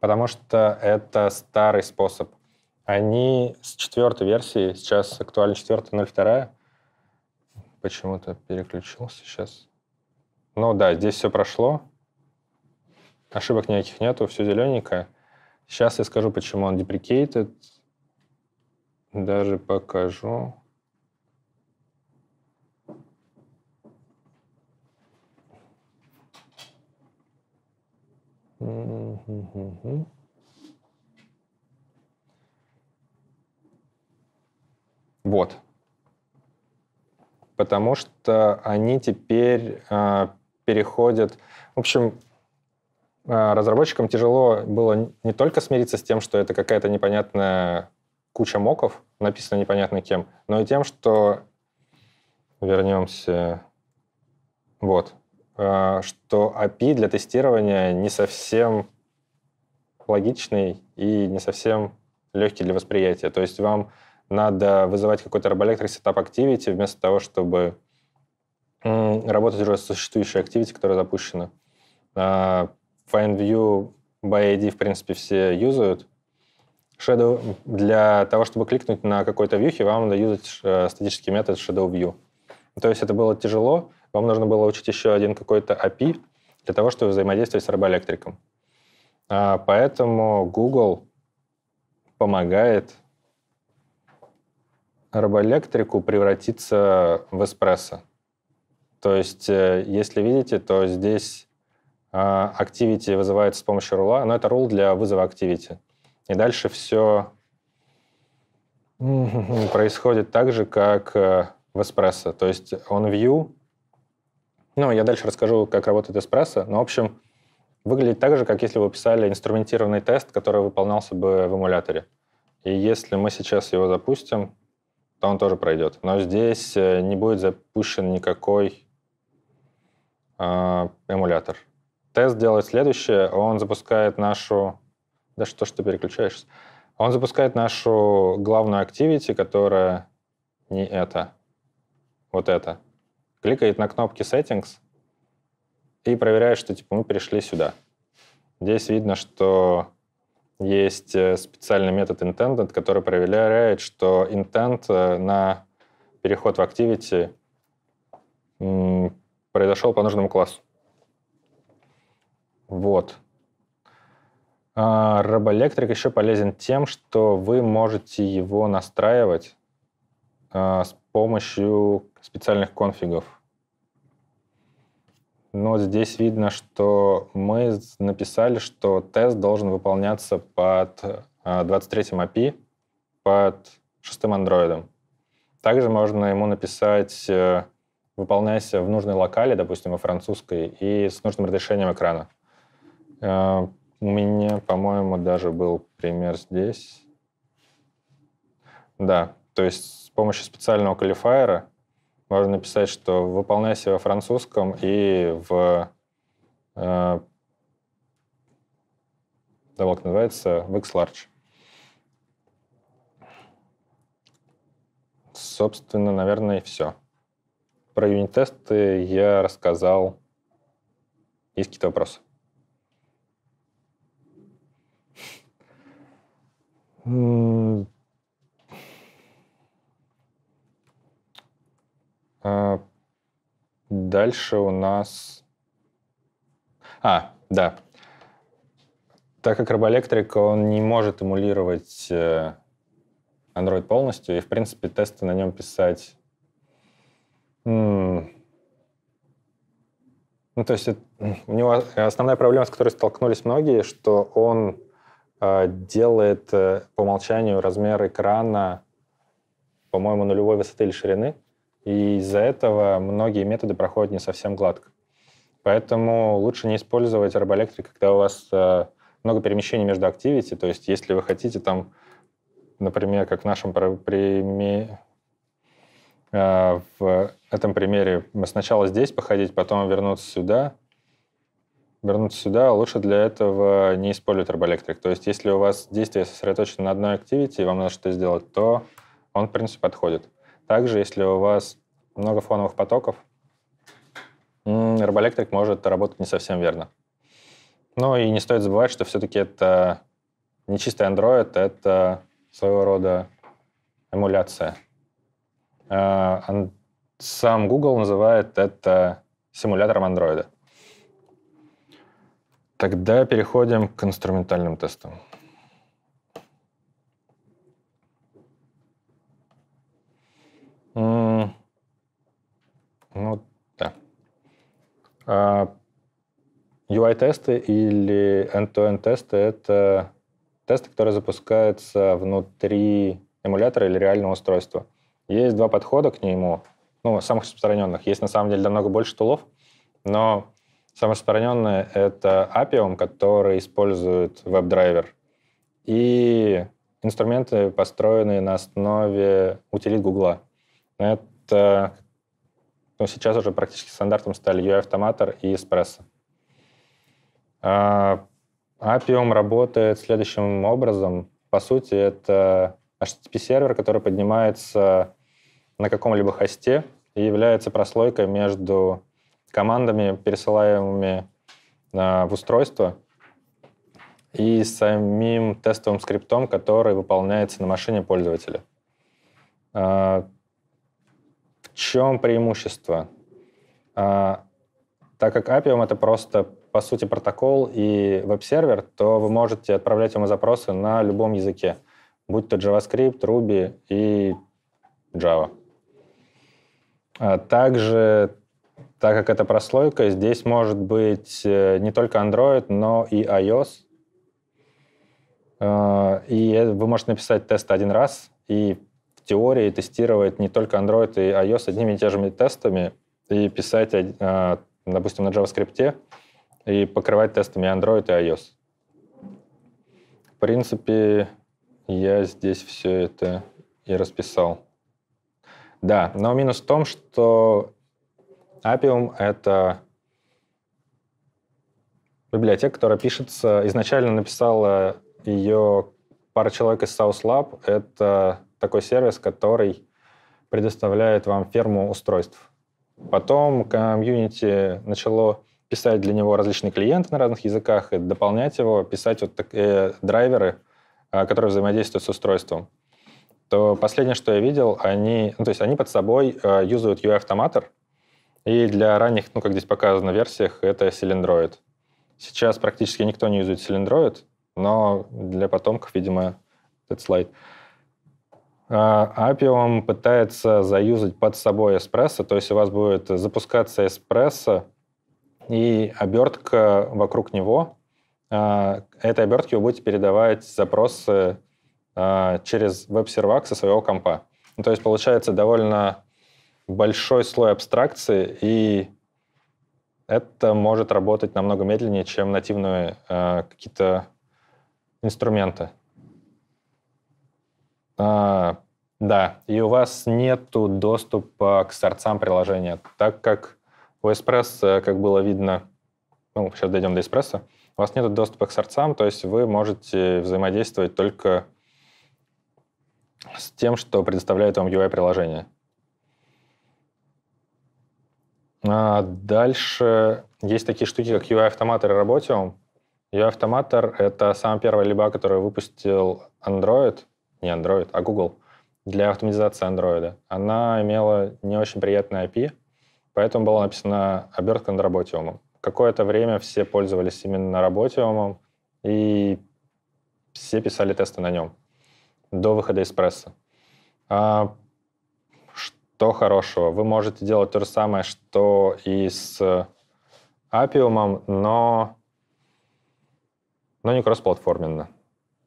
потому что это старый способ. Они с четвертой версии, сейчас актуально 4.02, почему-то переключился сейчас. Ну да, здесь все прошло, ошибок никаких нету, все зелененькое. Сейчас я скажу, почему он деприкейтед. Даже покажу. Вот. Потому что они теперь э, переходят... В общем, э, разработчикам тяжело было не только смириться с тем, что это какая-то непонятная куча моков, написано непонятно кем, но и тем, что вернемся. Вот. Э, что API для тестирования не совсем логичный и не совсем легкий для восприятия. То есть вам надо вызывать какой-то арбалектор сетап Activity вместо того, чтобы работать уже с существующей Activity, которая запущена. А, FindView by в принципе, все юзают. Shadow, для того, чтобы кликнуть на какой-то вьюхе, вам надо юзать э, статический метод ShadowView. То есть это было тяжело, вам нужно было учить еще один какой-то API для того, чтобы взаимодействовать с робоэлектриком. А поэтому Google помогает робоэлектрику превратиться в эспрессо. То есть, э, если видите, то здесь а, activity вызывается с помощью рула, но это рул для вызова activity. И дальше все [LAUGHS] происходит так же, как э, в Espresso. То есть он view ну, я дальше расскажу, как работает эспрессо. Но, ну, в общем, выглядит так же, как если вы писали инструментированный тест, который выполнялся бы в эмуляторе. И если мы сейчас его запустим, то он тоже пройдет. Но здесь э, не будет запущен никакой а, эмулятор. Тест делает следующее. Он запускает нашу... Да что ж ты переключаешься? Он запускает нашу главную активити, которая не это. Вот это кликает на кнопки Settings и проверяет, что типа мы перешли сюда. Здесь видно, что есть э, специальный метод intended, который проверяет, что intent э, на переход в activity произошел по нужному классу. Вот. Робоэлектрик а, еще полезен тем, что вы можете его настраивать а, с помощью специальных конфигов. Но здесь видно, что мы написали, что тест должен выполняться под 23 а, API, под шестым андроидом. Также можно ему написать э, «выполняйся в нужной локале», допустим, во французской, и с нужным разрешением экрана. Э, у меня, по-моему, даже был пример здесь. Да, то есть с помощью специального квалифайера можно написать, что выполняйся во французском и в... Э, добавка называется в XLarge. Собственно, наверное, и все. Про юнит-тесты я рассказал. Есть какие-то вопросы? Mm. А, дальше у нас... А, да. Так как робоэлектрик, он не может эмулировать э, Android полностью, и, в принципе, тесты на нем писать... Ну, то есть у него основная проблема, с которой столкнулись многие, что он э, делает э, по умолчанию размер экрана, по-моему, нулевой высоты или ширины. И из-за этого многие методы проходят не совсем гладко. Поэтому лучше не использовать арбоэлектрик, когда у вас э, много перемещений между активити. То есть, если вы хотите там, например, как в нашем примере, э, в этом примере мы сначала здесь походить, потом вернуться сюда, вернуться сюда, лучше для этого не использовать арбоэлектрик. То есть, если у вас действие сосредоточено на одной активити, и вам надо что-то сделать, то он, в принципе, подходит. Также, если у вас много фоновых потоков, Роболектрик может работать не совсем верно. Ну и не стоит забывать, что все-таки это не чистый Android, это своего рода эмуляция. А, сам Google называет это симулятором Android. Тогда переходим к инструментальным тестам. Ну да. UI-тесты или end-to-end тесты — это тесты, которые запускаются внутри эмулятора или реального устройства. Есть два подхода к нему, ну, самых распространенных. Есть, на самом деле, намного больше тулов, но самое распространенное — это Appium, который использует веб-драйвер. И инструменты, построенные на основе утилит Гугла это ну, сейчас уже практически стандартом стали UI-автоматор и эспрессо. А, Appium работает следующим образом. По сути, это HTTP-сервер, который поднимается на каком-либо хосте и является прослойкой между командами, пересылаемыми а, в устройство, и самим тестовым скриптом, который выполняется на машине пользователя. А, чем преимущество? А, так как Appium — это просто, по сути, протокол и веб-сервер, то вы можете отправлять ему запросы на любом языке, будь то JavaScript, Ruby и Java. А также, так как это прослойка, здесь может быть э, не только Android, но и iOS. А, и вы можете написать тест один раз, и теории тестировать не только Android и iOS одними и те же тестами и писать, э, допустим, на JavaScript и покрывать тестами Android и iOS. В принципе, я здесь все это и расписал. Да, но минус в том, что Appium — это библиотека, которая пишется... Изначально написала ее пара человек из South Lab. Это такой сервис, который предоставляет вам ферму устройств. Потом комьюнити начало писать для него различные клиенты на разных языках и дополнять его, писать вот такие э, драйверы, э, которые взаимодействуют с устройством. То последнее, что я видел, они, ну, то есть они под собой э, юзают UI-автоматор, и для ранних, ну, как здесь показано в версиях, это Cylindroid. Сейчас практически никто не юзает Cylindroid, но для потомков, видимо, этот слайд. Э, Апиум пытается заюзать под собой эспрессо, то есть у вас будет запускаться эспрессо и обертка вокруг него. А, этой обертке вы будете передавать запросы а, через веб-сервак со своего компа. Ну, то есть получается довольно большой слой абстракции, и это может работать намного медленнее, чем нативные а, какие-то инструменты. А, да, и у вас нет доступа к сорцам приложения, так как у Espresso, как было видно, ну, сейчас дойдем до Espresso, у вас нет доступа к сорцам, то есть вы можете взаимодействовать только с тем, что предоставляет вам UI-приложение. А дальше есть такие штуки, как UI-автоматор и Robotium. UI-автоматор — это самая первая либа, которую выпустил Android — не Android, а Google, для автоматизации Android, она имела не очень приятный API, поэтому была написана обертка над работиумом. Какое-то время все пользовались именно работиумом, и все писали тесты на нем до выхода эспрессо. А, что хорошего? Вы можете делать то же самое, что и с апиумом, но, но не кроссплатформенно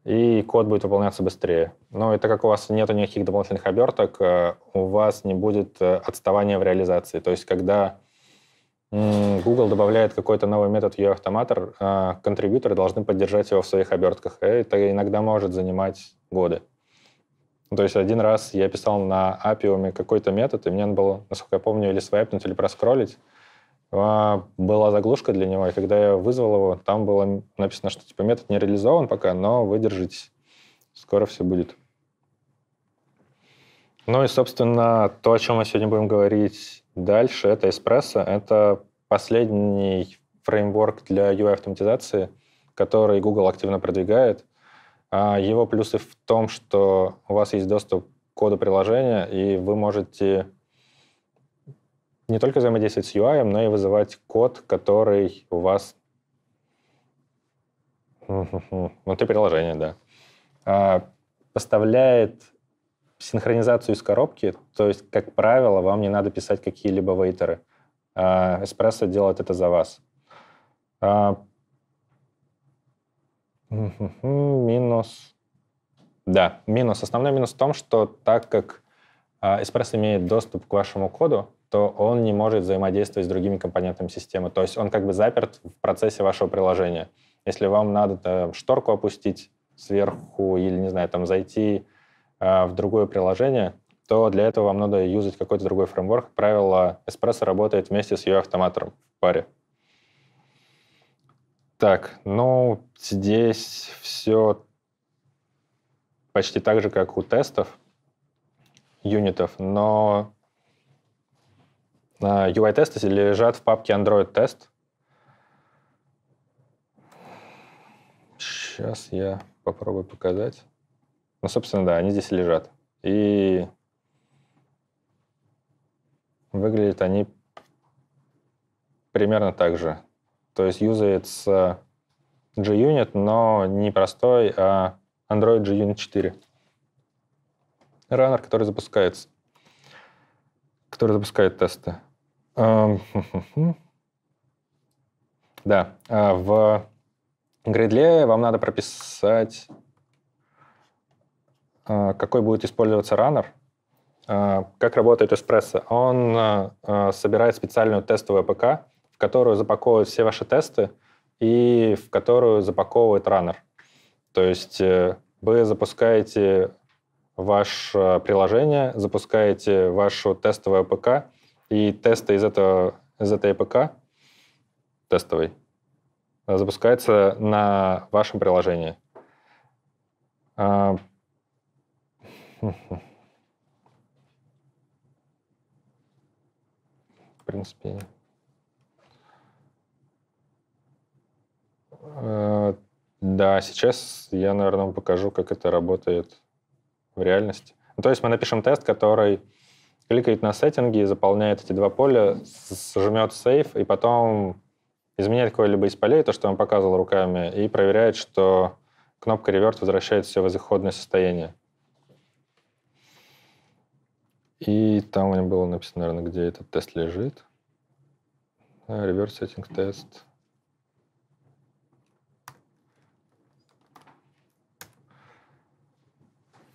и код будет выполняться быстрее. Но и так как у вас нет никаких дополнительных оберток, э, у вас не будет э, отставания в реализации. То есть, когда Google добавляет какой-то новый метод UI-автоматор, э, контрибьюторы должны поддержать его в своих обертках. Это иногда может занимать годы. Ну, то есть один раз я писал на Апиуме какой-то метод, и мне надо было, насколько я помню, или свайпнуть, или проскролить. А, была заглушка для него, и когда я вызвал его, там было написано, что типа метод не реализован пока, но выдержитесь, Скоро все будет. Ну и, собственно, то, о чем мы сегодня будем говорить дальше, это Espresso. Это последний фреймворк для UI-автоматизации, который Google активно продвигает. А, его плюсы в том, что у вас есть доступ к коду приложения, и вы можете не только взаимодействовать с UI, но и вызывать код, который у вас внутри приложения, да, а, поставляет синхронизацию из коробки, то есть, как правило, вам не надо писать какие-либо вейтеры. А, Эспрессо делает это за вас. А, минус... Да, минус. Основной минус в том, что так как а, Эспрессо имеет доступ к вашему коду, то он не может взаимодействовать с другими компонентами системы. То есть он как бы заперт в процессе вашего приложения. Если вам надо там, шторку опустить сверху или, не знаю, там зайти э, в другое приложение, то для этого вам надо юзать какой-то другой фреймворк. Как правило, Espresso работает вместе с ее автоматором в паре. Так, ну, здесь все почти так же, как у тестов, юнитов, но UI-тесты лежат в папке Android-тест. Сейчас я попробую показать. Ну, собственно, да, они здесь лежат. И выглядят они примерно так же. То есть юзается JUnit, но не простой, а Android JUnit 4. Раннер, который запускается, который запускает тесты. Да, а в Gradle вам надо прописать, а, какой будет использоваться раннер. А, как работает Espresso? Он собирает специальную тестовую пк, в которую запаковывают все ваши тесты и в которую запаковывает раннер. То есть э, вы запускаете ваше приложение, запускаете вашу тестовую пк и тесты из, этого, из этой APK тестовой запускается на вашем приложении. А, в принципе, а, да, сейчас я, наверное, покажу, как это работает в реальности. Ну, то есть мы напишем тест, который кликает на сеттинги, заполняет эти два поля, сжмет сейф, и потом изменяет какое-либо из полей, то, что я вам показывал руками, и проверяет, что кнопка реверт возвращает все в исходное состояние. И там у него было написано, наверное, где этот тест лежит. Реверс сеттинг тест.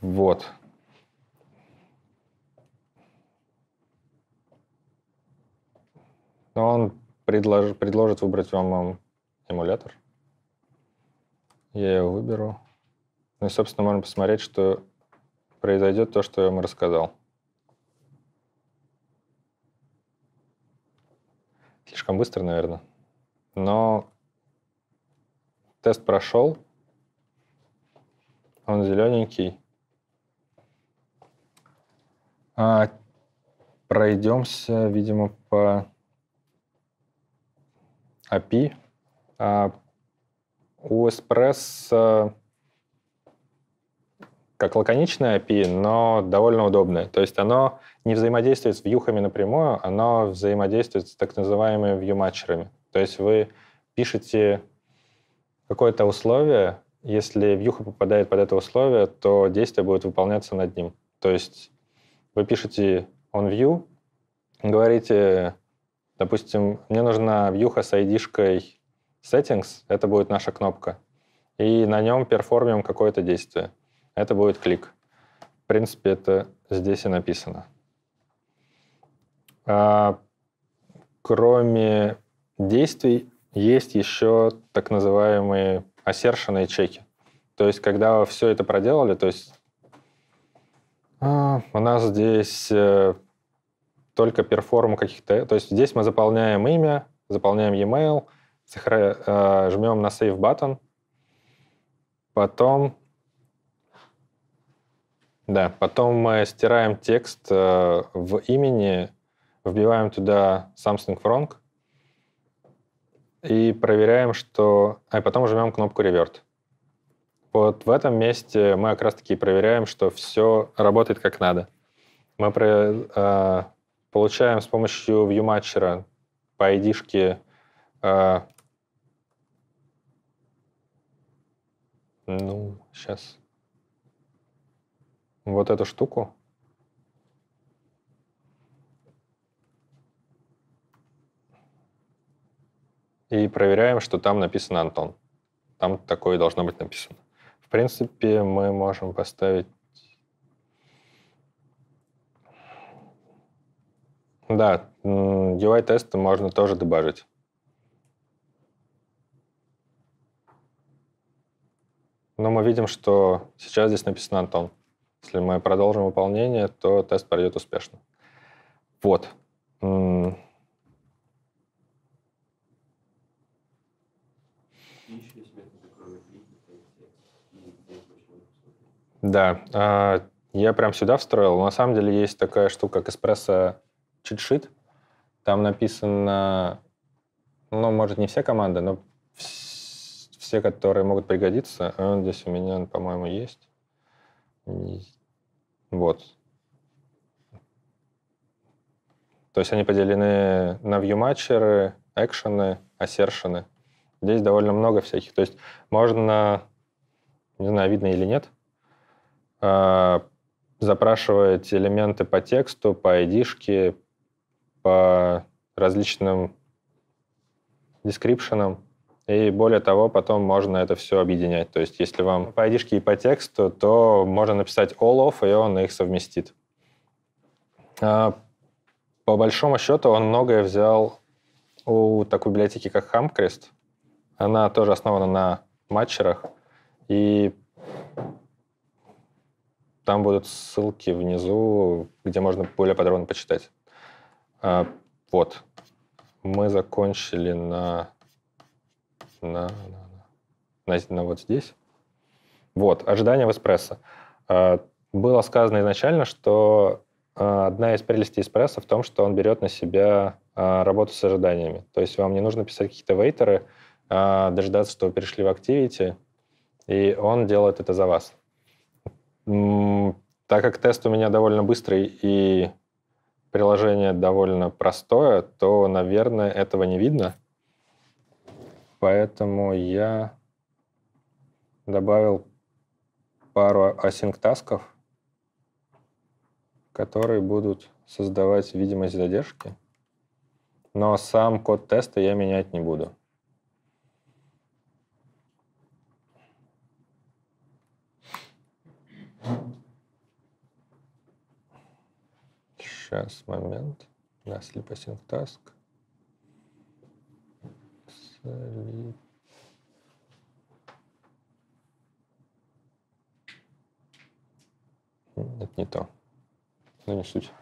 Вот. Но он предлож, предложит выбрать вам эм, эмулятор. Я его выберу. Ну и, собственно, можно посмотреть, что произойдет то, что я вам рассказал. Слишком быстро, наверное. Но тест прошел. Он зелененький. А, пройдемся, видимо, по API. А, у Espresso как лаконичное API, но довольно удобное. То есть оно не взаимодействует с вьюхами напрямую, оно взаимодействует с так называемыми вью То есть вы пишете какое-то условие, если вьюха попадает под это условие, то действие будет выполняться над ним. То есть вы пишете on view, говорите Допустим, мне нужна вьюха с айдишкой settings, это будет наша кнопка, и на нем перформим какое-то действие. Это будет клик. В принципе, это здесь и написано. А, кроме действий есть еще так называемые осершенные чеки. То есть, когда вы все это проделали, то есть а, у нас здесь э, только перформу каких-то... То есть здесь мы заполняем имя, заполняем e-mail, сохра... э, жмем на Save button, потом... Да, потом мы стираем текст э, в имени, вбиваем туда something wrong и проверяем, что... А потом жмем кнопку revert. Вот в этом месте мы как раз-таки проверяем, что все работает как надо. Мы про, э, Получаем с помощью ViewMatcher по id э, ну, сейчас. Вот эту штуку. И проверяем, что там написано Антон. Там такое должно быть написано. В принципе, мы можем поставить Да, UI-тесты можно тоже дебажить. Но мы видим, что сейчас здесь написано Антон. Если мы продолжим выполнение, то тест пройдет успешно. Вот. Да, а, я прям сюда встроил. На самом деле есть такая штука, как эспрессо Чит шит, Там написано, ну, может, не вся команда, но все, которые могут пригодиться. Он а, здесь у меня, по-моему, есть. Вот. То есть они поделены на вьюматчеры, экшены, ассершены. Здесь довольно много всяких. То есть можно, не знаю, видно или нет, а, запрашивать элементы по тексту, по id по различным дескрипшенам. И более того, потом можно это все объединять. То есть если вам по id и по тексту, то можно написать all of, и он их совместит. А по большому счету он многое взял у такой библиотеки, как Хамкрест. Она тоже основана на матчерах. И там будут ссылки внизу, где можно более подробно почитать. А, вот. Мы закончили на, на, на, на, на вот здесь. Вот, ожидание в эспрессо. А, было сказано изначально, что а, одна из прелестей эспрессо в том, что он берет на себя а, работу с ожиданиями. То есть вам не нужно писать какие-то вейтеры, а, дождаться, что вы перешли в Activity, и он делает это за вас. М -м, так как тест у меня довольно быстрый и приложение довольно простое, то, наверное, этого не видно. Поэтому я добавил пару асинктасков, которые будут создавать видимость задержки. Но сам код теста я менять не буду. Сейчас, момент. Да, sleep task. Sleep. Это не то. Ну не суть.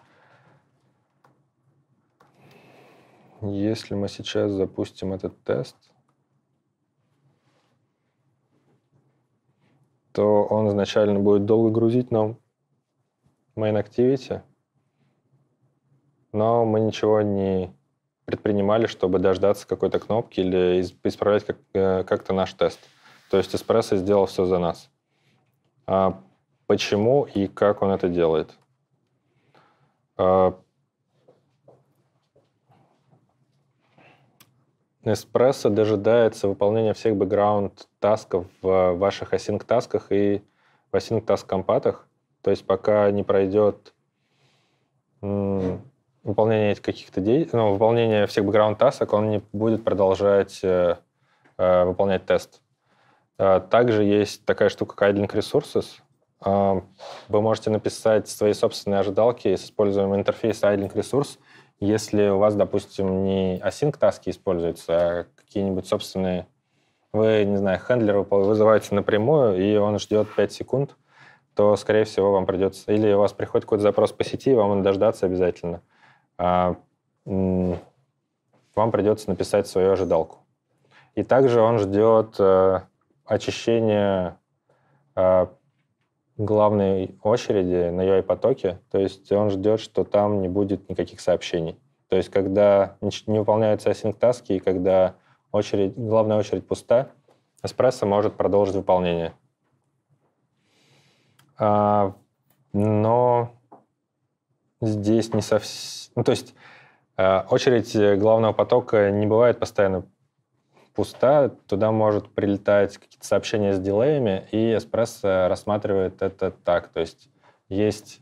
Если мы сейчас запустим этот тест, то он изначально будет долго грузить нам main activity – но мы ничего не предпринимали, чтобы дождаться какой-то кнопки или исправлять как- э, как-то наш тест. То есть Эспрессо сделал все за нас. А почему и как он это делает? А... Эспрессо дожидается выполнения всех бэкграунд-тасков в ваших async-тасках и в async-таск-компатах. То есть пока не пройдет выполнение этих каких-то действий, ну, выполнение всех бэкграунд-тасок, он не будет продолжать э, э, выполнять тест. Э, также есть такая штука, как idling resources. Э, вы можете написать свои собственные ожидалки с использованием интерфейса idling resource, если у вас, допустим, не async таски используются, а какие-нибудь собственные, вы, не знаю, хендлер вызываете напрямую, и он ждет 5 секунд, то, скорее всего, вам придется... Или у вас приходит какой-то запрос по сети, и вам надо дождаться обязательно. А, вам придется написать свою ожидалку. И также он ждет э, очищения э, главной очереди на UI-потоке, то есть он ждет, что там не будет никаких сообщений. То есть когда не выполняются async и когда очередь, главная очередь пуста, Espresso может продолжить выполнение. А, но здесь не совсем... Ну, то есть э, очередь э, главного потока не бывает постоянно пуста, туда может прилетать какие-то сообщения с дилеями, и Эспрессо рассматривает это так. То есть есть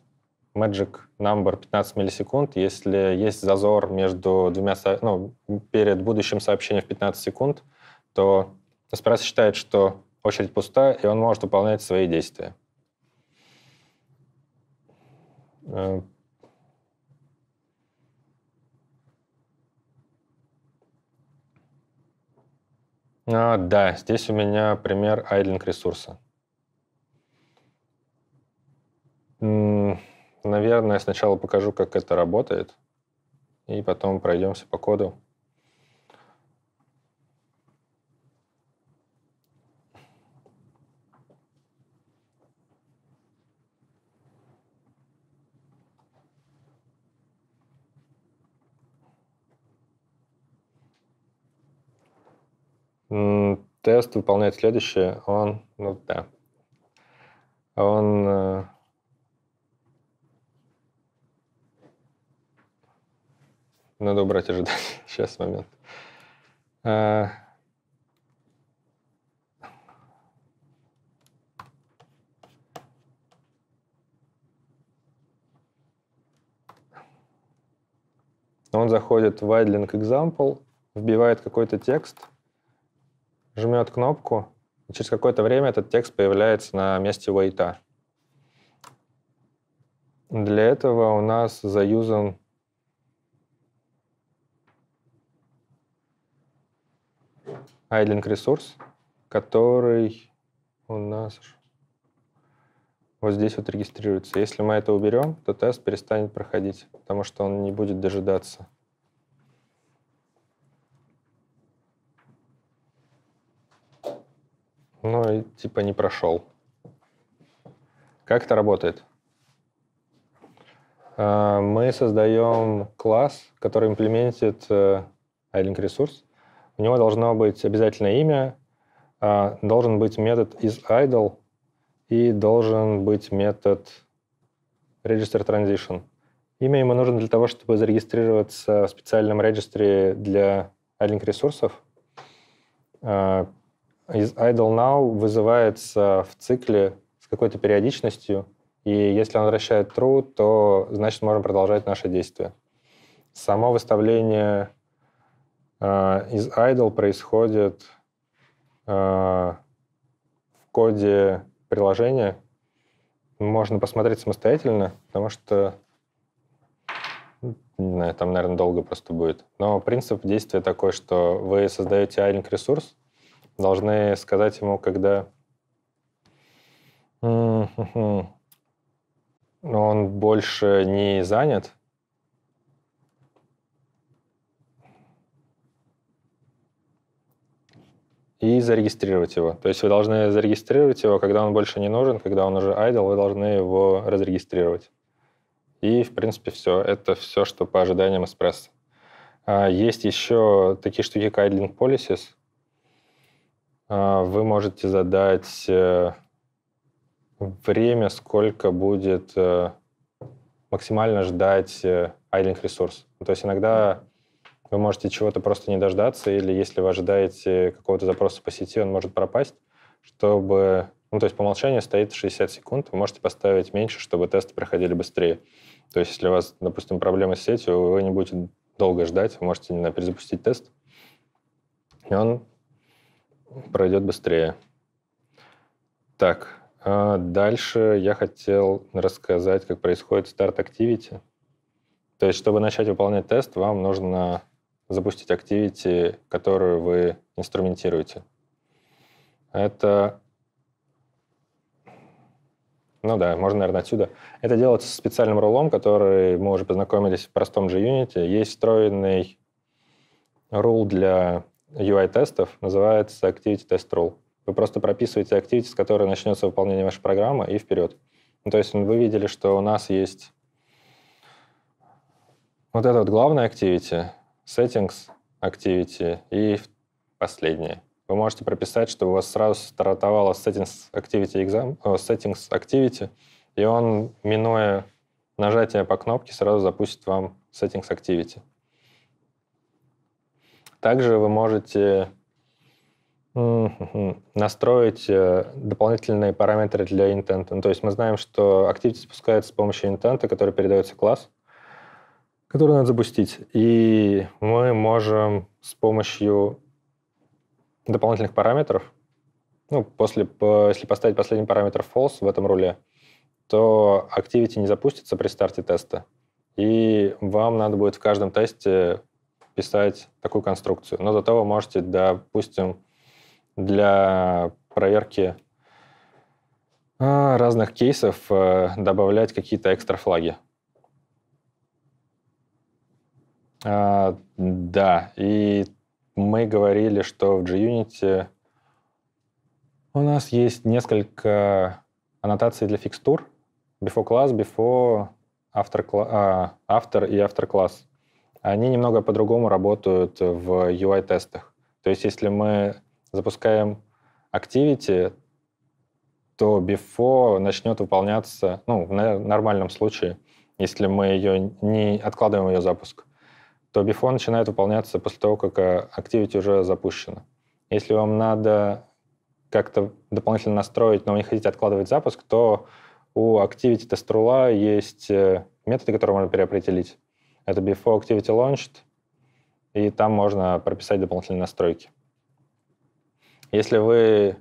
magic number 15 миллисекунд, если есть зазор между двумя, ну, перед будущим сообщением в 15 секунд, то Эспрессо считает, что очередь пуста, и он может выполнять свои действия. Э, А, да, здесь у меня пример айдлинг ресурса. Наверное, сначала покажу, как это работает, и потом пройдемся по коду. тест выполняет следующее. Он, ну да, он э, Надо убрать ожидание. [LAUGHS] Сейчас момент. Э, он заходит в idling example, вбивает какой-то текст, жмет кнопку, и через какое-то время этот текст появляется на месте wait. Для этого у нас заюзан idling ресурс, который у нас вот здесь вот регистрируется. Если мы это уберем, то тест перестанет проходить, потому что он не будет дожидаться Ну, и, типа не прошел. Как это работает? А, мы создаем класс, который имплементит Айлинг э, ресурс. У него должно быть обязательное имя, а, должен быть метод из idle и должен быть метод register transition. Имя ему нужно для того, чтобы зарегистрироваться в специальном регистре для Айлинг ресурсов Idle Now вызывается в цикле с какой-то периодичностью, и если он возвращает true, то значит можем продолжать наше действие. Само выставление э, из idle происходит э, в коде приложения. Можно посмотреть самостоятельно, потому что не знаю, там, наверное, долго просто будет. Но принцип действия такой, что вы создаете айлинг ресурс, должны сказать ему, когда он больше не занят, и зарегистрировать его. То есть вы должны зарегистрировать его, когда он больше не нужен, когда он уже айдол, вы должны его разрегистрировать. И, в принципе, все. Это все, что по ожиданиям Эспрессо. А, есть еще такие штуки, как idling policies – а, вы можете задать э, время, сколько будет э, максимально ждать айлинг э, ну, ресурс. То есть иногда вы можете чего-то просто не дождаться, или если вы ожидаете какого-то запроса по сети, он может пропасть, чтобы... Ну, то есть по умолчанию стоит 60 секунд, вы можете поставить меньше, чтобы тесты проходили быстрее. То есть если у вас, допустим, проблемы с сетью, вы не будете долго ждать, вы можете, не знаю, перезапустить тест, и он пройдет быстрее. Так, а дальше я хотел рассказать, как происходит старт Activity. То есть, чтобы начать выполнять тест, вам нужно запустить Activity, которую вы инструментируете. Это... Ну да, можно, наверное, отсюда. Это делается специальным рулом, который мы уже познакомились в простом Unity. Есть встроенный рул для UI-тестов называется Activity Test Rule. Вы просто прописываете activity, с которой начнется выполнение вашей программы, и вперед. Ну, то есть вы видели, что у нас есть вот это вот главное activity, settings activity и последнее. Вы можете прописать, чтобы у вас сразу стартовало settings activity, exam, э, settings activity, и он, минуя нажатие по кнопке, сразу запустит вам settings activity. Также вы можете хм, настроить э, дополнительные параметры для интента. то есть мы знаем, что Activity запускается с помощью интента, который передается класс, который надо запустить. И мы можем с помощью дополнительных параметров, ну, после, если поставить последний параметр false в этом руле, то Activity не запустится при старте теста. И вам надо будет в каждом тесте писать такую конструкцию, но зато вы можете, допустим, для проверки а, разных кейсов э, добавлять какие-то экстра флаги. А, да, и мы говорили, что в JUnit у нас есть несколько аннотаций для фикстур. Before class, before, after, cl- а, after и after class они немного по-другому работают в UI-тестах. То есть если мы запускаем Activity, то before начнет выполняться, ну, в нормальном случае, если мы ее не откладываем ее запуск, то before начинает выполняться после того, как э, Activity уже запущена. Если вам надо как-то дополнительно настроить, но вы не хотите откладывать запуск, то у Activity Test есть э, методы, которые можно переопределить. Это before activity launched, и там можно прописать дополнительные настройки. Если вы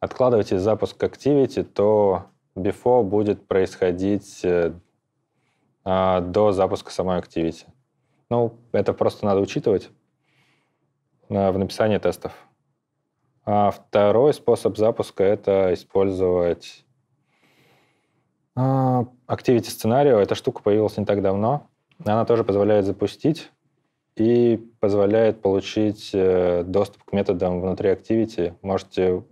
откладываете запуск activity, то before будет происходить э, а, до запуска самой activity. Ну, это просто надо учитывать э, в написании тестов. А второй способ запуска — это использовать а, Activity сценарио, эта штука появилась не так давно. Она тоже позволяет запустить и позволяет получить э, доступ к методам внутри Activity. Можете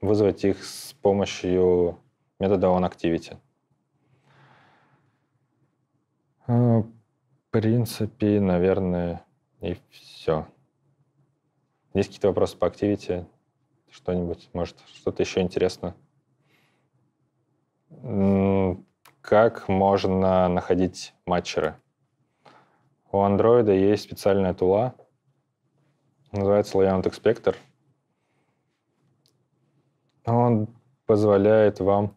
вызвать их с помощью метода onActivity. Э, в принципе, наверное, и все. Есть какие-то вопросы по Activity? Что-нибудь, может, что-то еще интересно? Как можно находить матчеры? У андроида есть специальная тула, называется Layout Expector. Он позволяет вам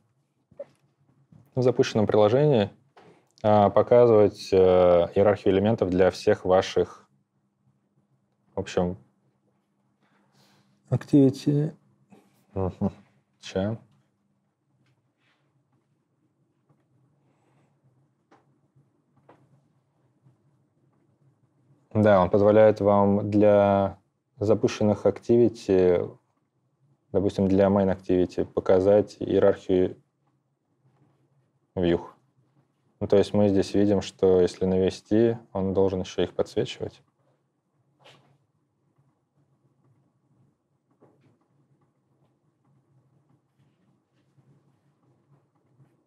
в запущенном приложении а, показывать э, иерархию элементов для всех ваших, в общем, activity. Угу. Сейчас. Да, он позволяет вам для запущенных activity, допустим, для main activity, показать иерархию view. Ну, то есть мы здесь видим, что если навести, он должен еще их подсвечивать.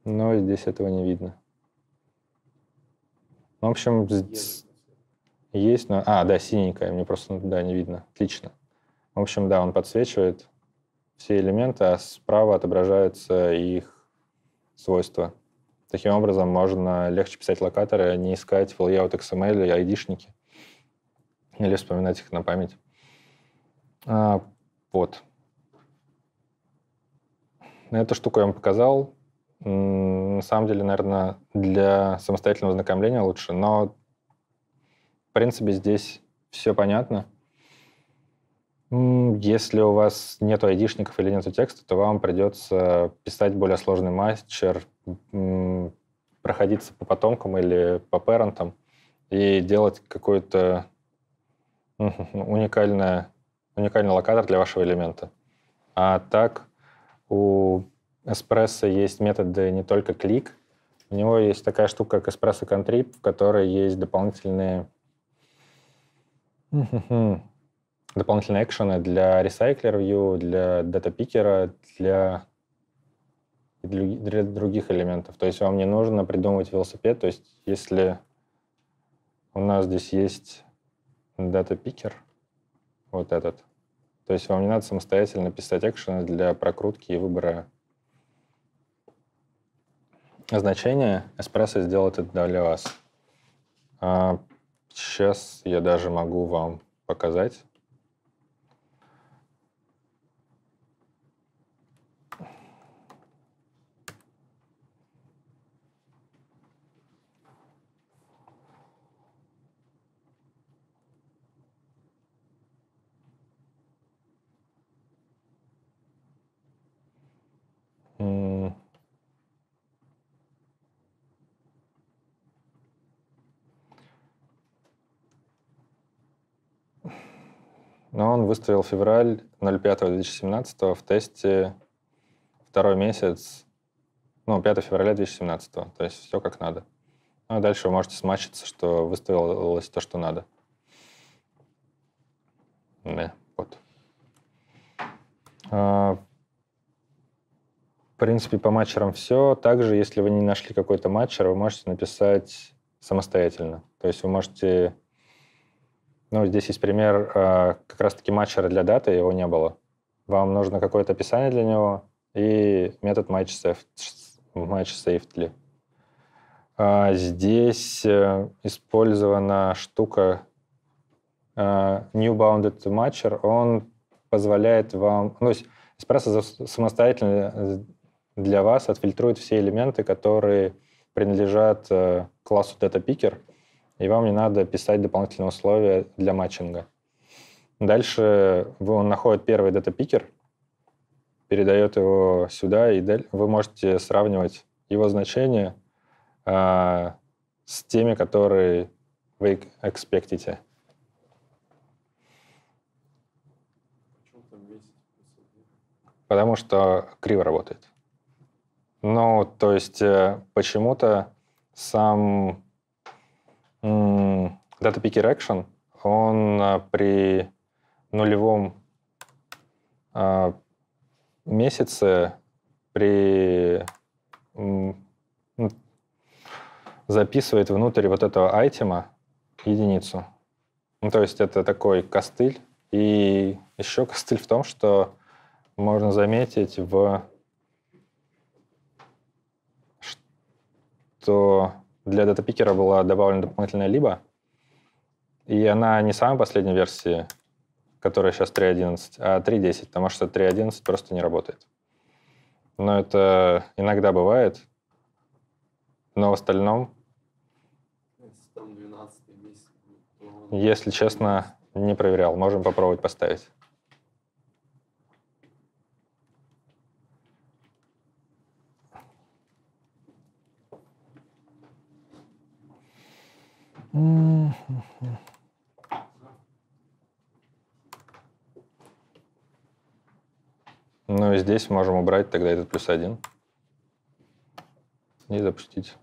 Но здесь этого не видно. В общем, есть, но... А, да, синенькая, мне просто, ну, да, не видно. Отлично. В общем, да, он подсвечивает все элементы, а справа отображаются их свойства. Таким образом, можно легче писать локаторы, а не искать в layout XML и ID-шники. Или вспоминать их на память. А, вот. Ну, эту штуку я вам показал. На самом деле, наверное, для самостоятельного ознакомления лучше, но принципе, здесь все понятно. Если у вас нет айдишников или нет текста, то вам придется писать более сложный мастер, проходиться по потомкам или по парентам и делать какой-то уникальный, уникальный локатор для вашего элемента. А так у Espresso есть методы не только клик, у него есть такая штука, как Espresso Contrib, в которой есть дополнительные Дополнительные экшены для Recycler View, для датапикера, для для других элементов. То есть вам не нужно придумывать велосипед. То есть если у нас здесь есть дата-пикер, вот этот, то есть вам не надо самостоятельно писать экшены для прокрутки и выбора значения. Espresso сделает это для вас. А, Сейчас я даже могу вам показать. Но он выставил февраль 05-2017 в тесте второй месяц, ну, 5 февраля 2017, то есть все как надо. Ну, а дальше вы можете смачиться, что выставилось то, что надо. Да, вот. А, в принципе, по матчерам все. Также, если вы не нашли какой-то матчер, вы можете написать самостоятельно. То есть вы можете ну, здесь есть пример э, как раз-таки матчера для даты, его не было. Вам нужно какое-то описание для него и метод match safely. А, здесь э, использована штука э, New Bounded Matcher. Он позволяет вам... Ну, Espresso самостоятельно для вас отфильтрует все элементы, которые принадлежат классу Data Picker — и вам не надо писать дополнительные условия для матчинга. Дальше вы он находит первый дата-пикер, передает его сюда, и вы можете сравнивать его значение э, с теми, которые вы экспектите. Потому что криво работает. Ну, то есть э, почему-то сам Data Picker Action, он а, при нулевом а, месяце при ну, записывает внутрь вот этого айтема единицу. Ну, то есть это такой костыль. И еще костыль в том, что можно заметить в что для датапикера была добавлена дополнительная либо, и она не самая последняя версия, которая сейчас 3.11, а 3.10, потому что 3.11 просто не работает. Но это иногда бывает, но в остальном, если честно, не проверял. Можем попробовать поставить. Ну и здесь можем убрать тогда этот плюс один и запустить.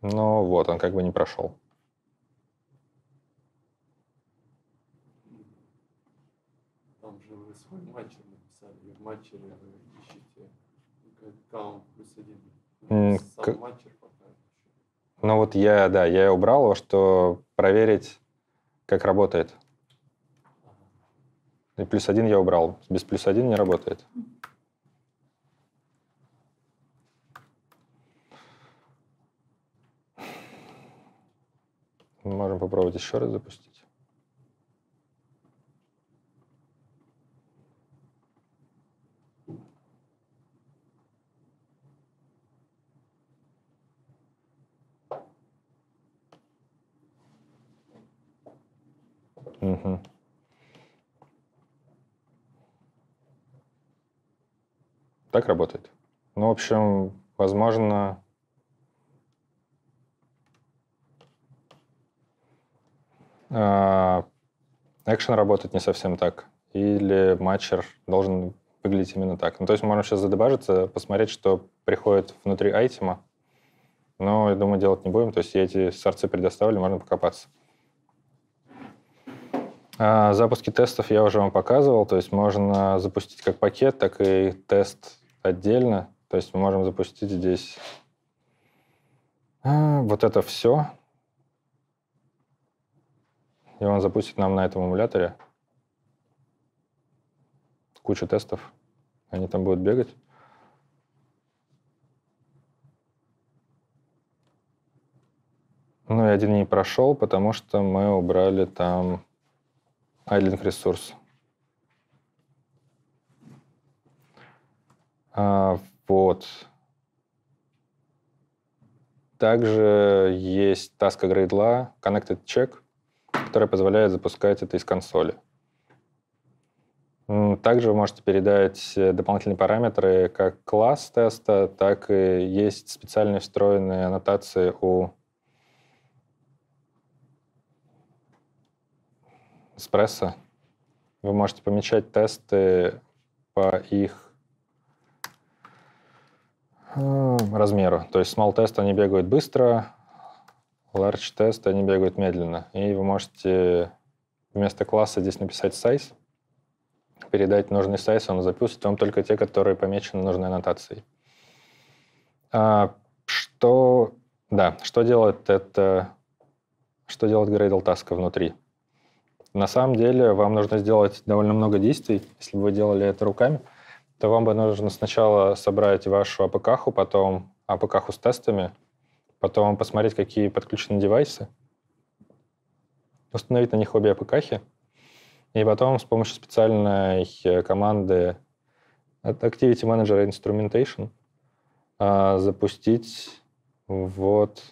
Но ну вот он как бы не прошел. матче ищите ну, каунт плюс один. Ну, сам матчер пока. Ну вот я, да, я убрал его, что проверить, как работает. И плюс один я убрал. Без плюс один не работает. Можем попробовать еще раз запустить. Так работает? Ну, в общем, возможно... А, экшен работает не совсем так. Или матчер должен выглядеть именно так. Ну, то есть можно сейчас задебажиться, посмотреть, что приходит внутри айтема. Но, я думаю, делать не будем. То есть я эти сорцы предоставлю, можно покопаться. А запуски тестов я уже вам показывал. То есть можно запустить как пакет, так и тест отдельно. То есть мы можем запустить здесь а, вот это все. И он запустит нам на этом эмуляторе кучу тестов. Они там будут бегать. Ну и один не прошел, потому что мы убрали там айлинг ресурс. А, вот. Также есть Task Gradle Connected Check, который позволяет запускать это из консоли. Также вы можете передать э, дополнительные параметры как класс теста, так и есть специальные встроенные аннотации у Espresso. Вы можете помечать тесты по их размеру. То есть small тест они бегают быстро, large тест они бегают медленно. И вы можете вместо класса здесь написать size, передать нужный size, он запустит вам только те, которые помечены нужной аннотацией. А, что, да, что делает это, что делает Gradle таска внутри? На самом деле вам нужно сделать довольно много действий, если бы вы делали это руками – то вам бы нужно сначала собрать вашу апк потом апк с тестами, потом посмотреть, какие подключены девайсы, установить на них обе апк и потом с помощью специальной э, команды от Activity Manager Instrumentation э, запустить вот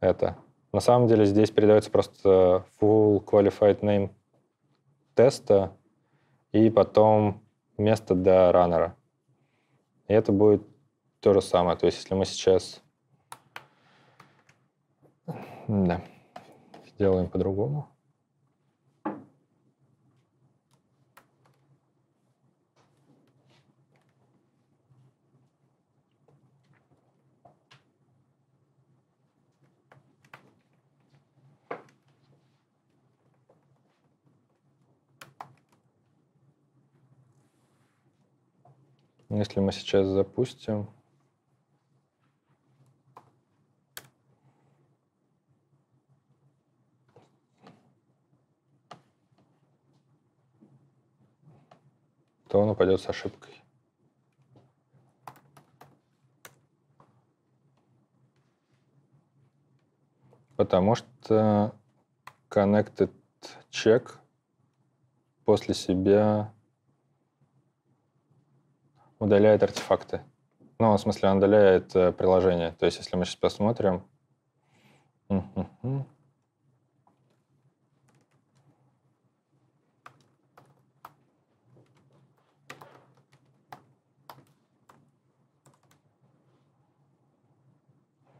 это. На самом деле здесь передается просто full qualified name теста, и потом место для раннера. И это будет то же самое. То есть, если мы сейчас да, сделаем по-другому. Если мы сейчас запустим, то он упадет с ошибкой. Потому что connected check после себя удаляет артефакты. Ну, в смысле, он удаляет э, приложение. То есть, если мы сейчас посмотрим...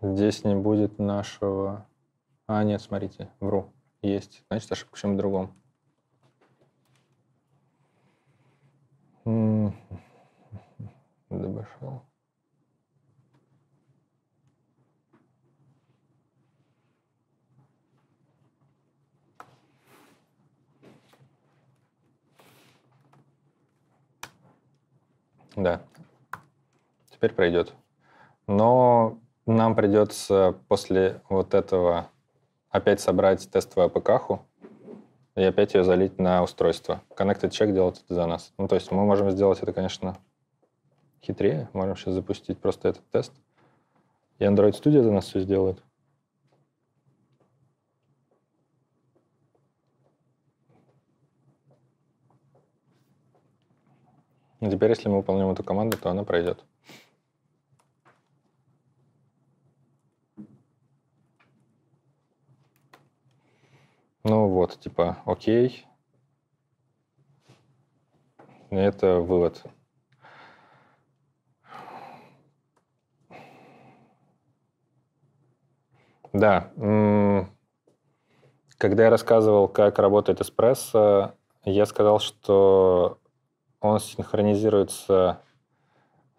Здесь не будет нашего... А, нет, смотрите, вру. Есть. Значит, ошибка в чем-то другом обошел. Да. Теперь пройдет. Но нам придется после вот этого опять собрать тестовую апк и опять ее залить на устройство. Connected Check делает это за нас. Ну, то есть мы можем сделать это, конечно, хитрее. Можем сейчас запустить просто этот тест. И Android Studio за нас все сделает. И теперь, если мы выполним эту команду, то она пройдет. Ну вот, типа, окей. Это вывод. Да. Когда я рассказывал, как работает эспрессо, я сказал, что он синхронизируется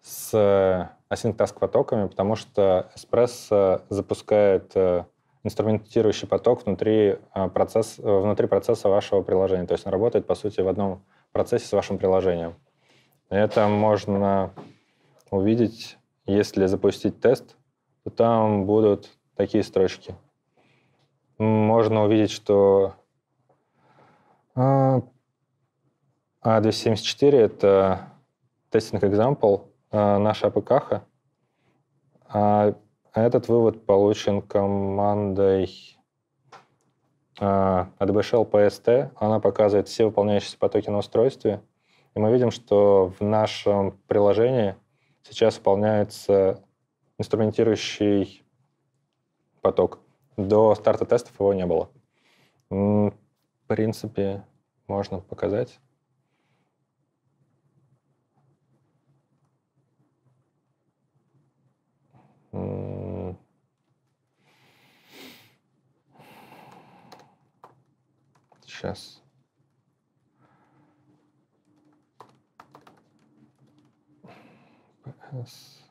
с асинктаск потоками, потому что эспрессо запускает э, инструментирующий поток внутри, э, процесса, внутри процесса вашего приложения. То есть он работает, по сути, в одном процессе с вашим приложением. Это можно увидеть, если запустить тест, то там будут такие строчки. Можно увидеть, что А274 а — это тестинг example а, наша АПКХа, а этот вывод получен командой ADB Shell PST. Она показывает все выполняющиеся потоки на устройстве. И мы видим, что в нашем приложении сейчас выполняется инструментирующий поток. До старта тестов его не было. В принципе, можно показать. Сейчас. PS.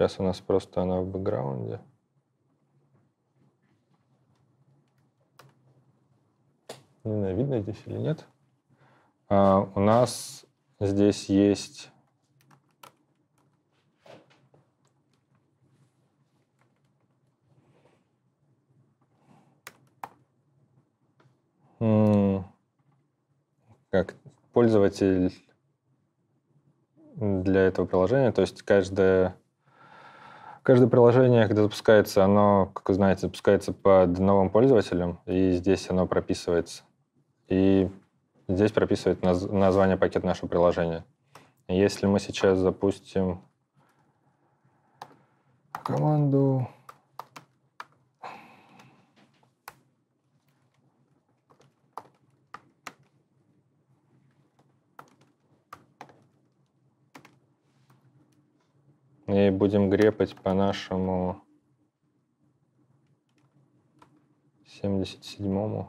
Сейчас у нас просто она в бэкграунде. Не знаю, видно здесь или нет. А, у нас здесь есть как пользователь для этого приложения, то есть каждая Каждое приложение, когда запускается, оно, как вы знаете, запускается под новым пользователем, и здесь оно прописывается. И здесь прописывает название пакет нашего приложения. Если мы сейчас запустим команду И будем грепать по нашему 77-му.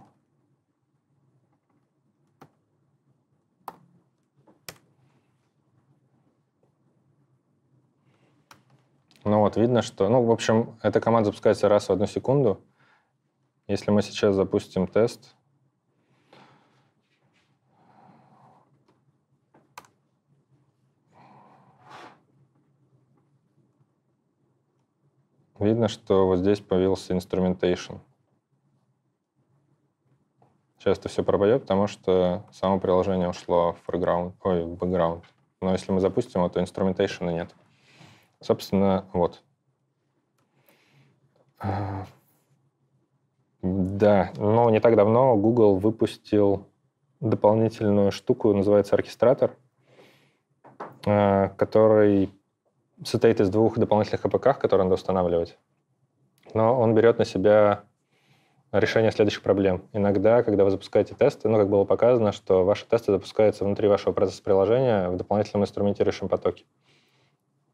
Ну вот, видно, что... Ну, в общем, эта команда запускается раз в одну секунду. Если мы сейчас запустим тест, видно, что вот здесь появился инструментейшн. Сейчас это все пропадет, потому что само приложение ушло в foreground, ой, в background. Но если мы запустим его, то инструментейшена нет. Собственно, вот. Да, но не так давно Google выпустил дополнительную штуку, называется оркестратор, э, который состоит из двух дополнительных АПК, которые надо устанавливать. Но он берет на себя решение следующих проблем. Иногда, когда вы запускаете тесты, ну, как было показано, что ваши тесты запускаются внутри вашего процесса приложения в дополнительном инструментирующем потоке.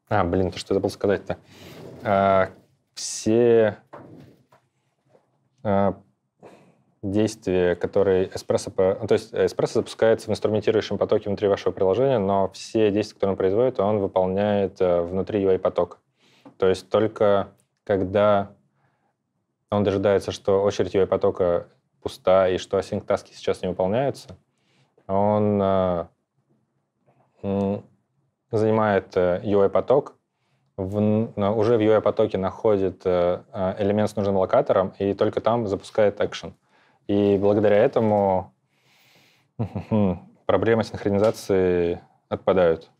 А, блин, то, что я забыл сказать-то. А, все а, действие, которое эспрессо... Ну, то есть э, эспрессо запускается в инструментирующем потоке внутри вашего приложения, но все действия, которые он производит, он выполняет э, внутри UI-потока. То есть только когда он дожидается, что очередь UI-потока пуста и что async таски сейчас не выполняются, он э, занимает UI-поток, в, уже в UI-потоке находит элемент с нужным локатором и только там запускает action. И благодаря этому [LAUGHS] проблемы синхронизации отпадают.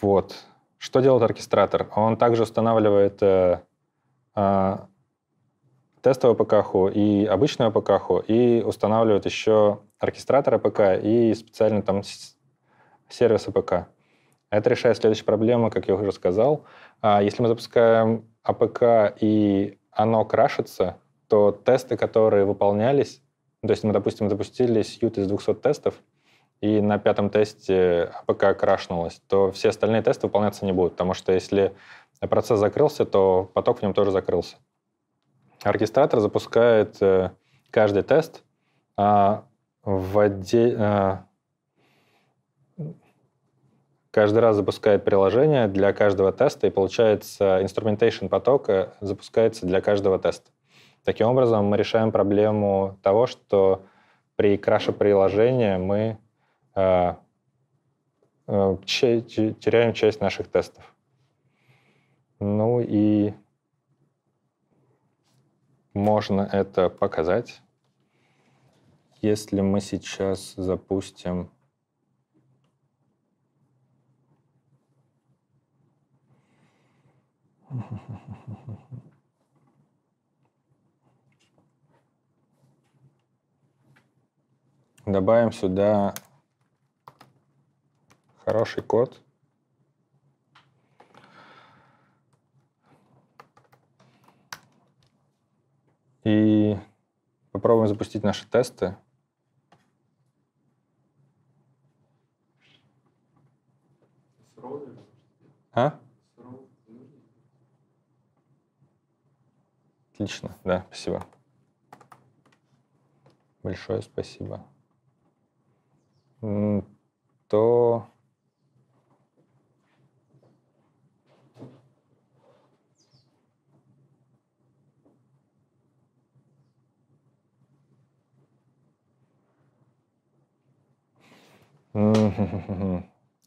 Вот. Что делает оркестратор? Он также устанавливает э, э, тестовую ПКХу и обычную ПКХу, и устанавливает еще оркестратор АПК и специальный там сервис АПК. Это решает следующую проблему, как я уже сказал. А если мы запускаем АПК и оно крашится, то тесты, которые выполнялись, ну, то есть мы, допустим, запустили сьют из 200 тестов, и на пятом тесте АПК крашнулось, то все остальные тесты выполняться не будут, потому что если процесс закрылся, то поток в нем тоже закрылся. Оркестратор запускает э, каждый тест а, в отде... А, каждый раз запускает приложение для каждого теста, и получается instrumentation потока запускается для каждого теста. Таким образом, мы решаем проблему того, что при краше приложения мы э, э теряем часть наших тестов. Ну и можно это показать. Если мы сейчас запустим Mm-hmm. [LAUGHS] Добавим сюда хороший код. И попробуем запустить наши тесты. А? Отлично, да, спасибо. Большое спасибо то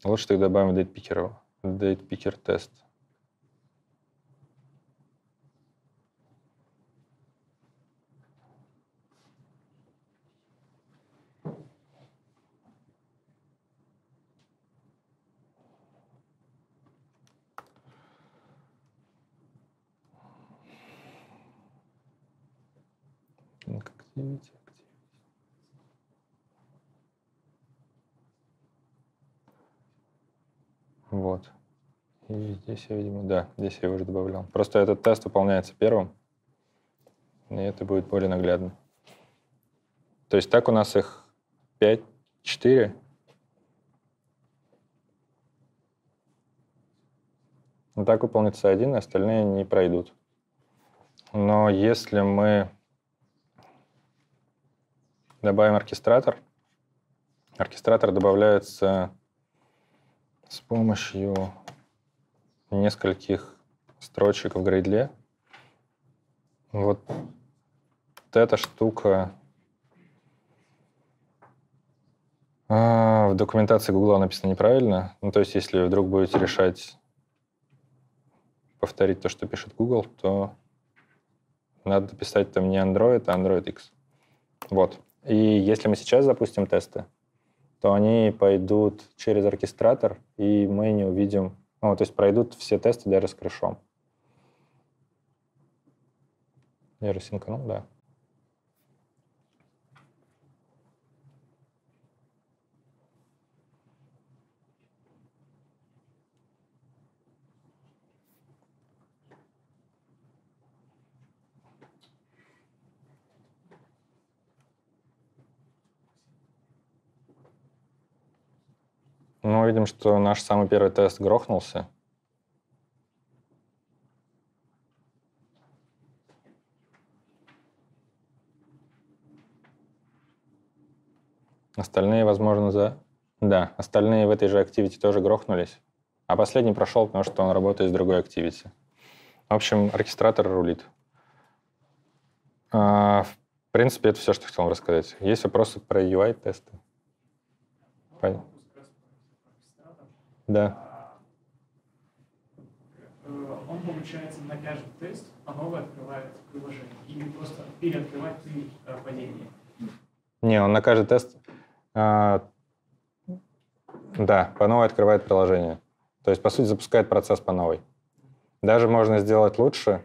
Лучше [LAUGHS] тогда добавим дейтпикеров, дейтпикер тест. 9, 9. Вот. И здесь я, видимо, да, здесь я его уже добавлял. Просто этот тест выполняется первым, и это будет более наглядно. То есть так у нас их 5, 4. Ну, так выполнится один, остальные не пройдут. Но если мы Добавим оркестратор. Оркестратор добавляется с помощью нескольких строчек в грейдле. Вот эта штука а, в документации Google написана неправильно. Ну, то есть, если вдруг будете решать повторить то, что пишет Google, то надо писать там не Android, а Android X. Вот. И если мы сейчас запустим тесты, то они пойдут через оркестратор, и мы не увидим... Ну, то есть пройдут все тесты даже с крышом. Я рассинканул, да. Ну, видим, что наш самый первый тест грохнулся. Остальные, возможно, за... Да, остальные в этой же активити тоже грохнулись. А последний прошел, потому что он работает с другой активити. В общем, оркестратор рулит. А, в принципе, это все, что хотел вам рассказать. Есть вопросы про UI-тесты? Понятно. Да. Э, он получается на каждый тест по а новой открывает приложение или просто переоткрывать три э, падения? Не, он на каждый тест э, да, по новой открывает приложение. То есть, по сути, запускает процесс по новой. Даже можно сделать лучше.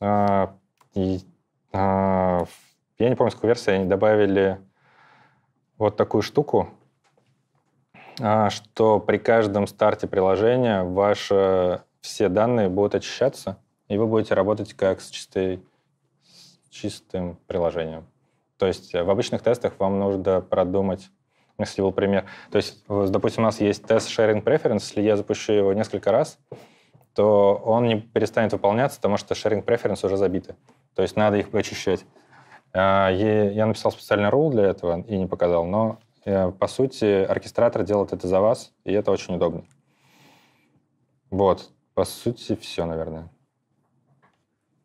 Э, и, э, я не помню, с какой версии они добавили вот такую штуку, а, что при каждом старте приложения ваши все данные будут очищаться, и вы будете работать как с, чистой, с чистым приложением. То есть э, в обычных тестах вам нужно продумать, если был пример. То есть, допустим, у нас есть тест sharing preference, если я запущу его несколько раз, то он не перестанет выполняться, потому что sharing preference уже забиты. То есть надо их очищать. А, я написал специальный рул для этого и не показал, но Э, по сути, оркестратор делает это за вас, и это очень удобно. Вот, по сути, все, наверное.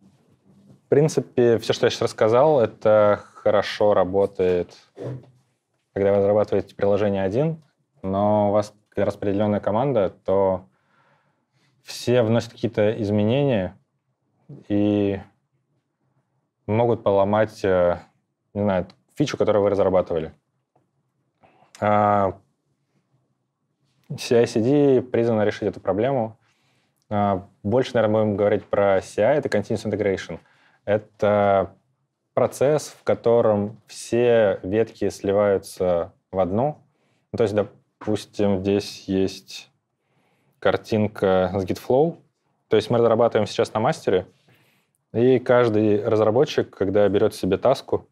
В принципе, все, что я сейчас рассказал, это хорошо работает, когда вы разрабатываете приложение один, но у вас распределенная команда, то все вносят какие-то изменения и могут поломать, э, не знаю, фичу, которую вы разрабатывали. А, CI-CD призвано решить эту проблему. А, больше, наверное, будем говорить про CI, это Continuous Integration. Это процесс, в котором все ветки сливаются в одну. Ну, то есть, допустим, здесь есть картинка с GitFlow. То есть мы разрабатываем сейчас на мастере, и каждый разработчик, когда берет себе таску,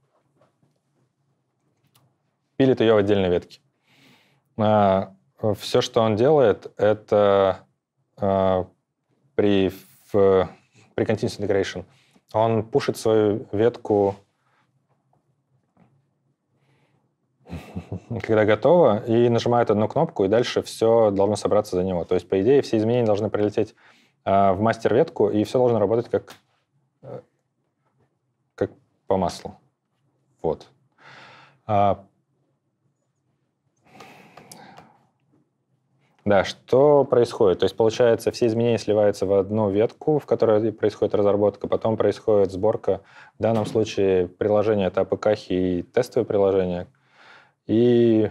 пилит ее в отдельной ветке. А, все, что он делает, это а, при, в, при Continuous Integration, он пушит свою ветку [LAUGHS] когда готово, и нажимает одну кнопку, и дальше все должно собраться за него. То есть, по идее, все изменения должны прилететь э, в мастер-ветку, и все должно работать как, э, как по маслу. Вот. А, Да, что происходит? То есть, получается, все изменения сливаются в одну ветку, в которой происходит разработка, потом происходит сборка, в данном случае приложение это апк и тестовое приложение. И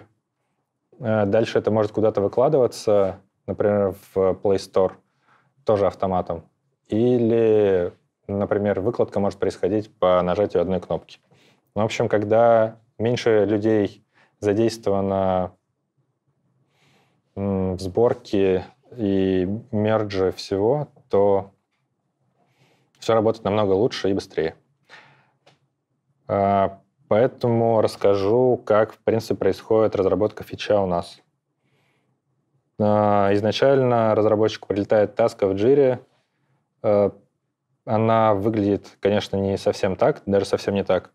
э, дальше это может куда-то выкладываться, например, в Play Store, тоже автоматом. Или, например, выкладка может происходить по нажатию одной кнопки. Ну, в общем, когда меньше людей задействовано в сборке и мерджи всего, то все работает намного лучше и быстрее. А, поэтому расскажу, как, в принципе, происходит разработка фича у нас. А, изначально разработчику прилетает таска в джире. А, она выглядит, конечно, не совсем так, даже совсем не так,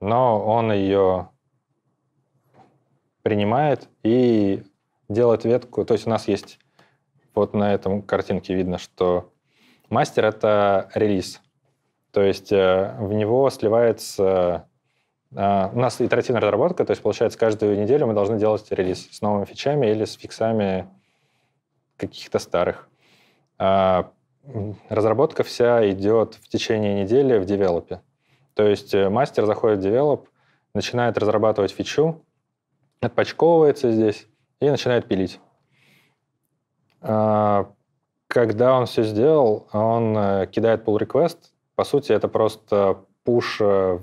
но он ее принимает и делать ветку. То есть у нас есть вот на этом картинке видно, что мастер — это релиз. То есть э, в него сливается... Э, у нас итеративная разработка, то есть, получается, каждую неделю мы должны делать релиз с новыми фичами или с фиксами каких-то старых. А, разработка вся идет в течение недели в девелопе. То есть э, мастер заходит в девелоп, начинает разрабатывать фичу, отпочковывается здесь, и начинает пилить. А, когда он все сделал, он э, кидает pull request. По сути, это просто пуш э,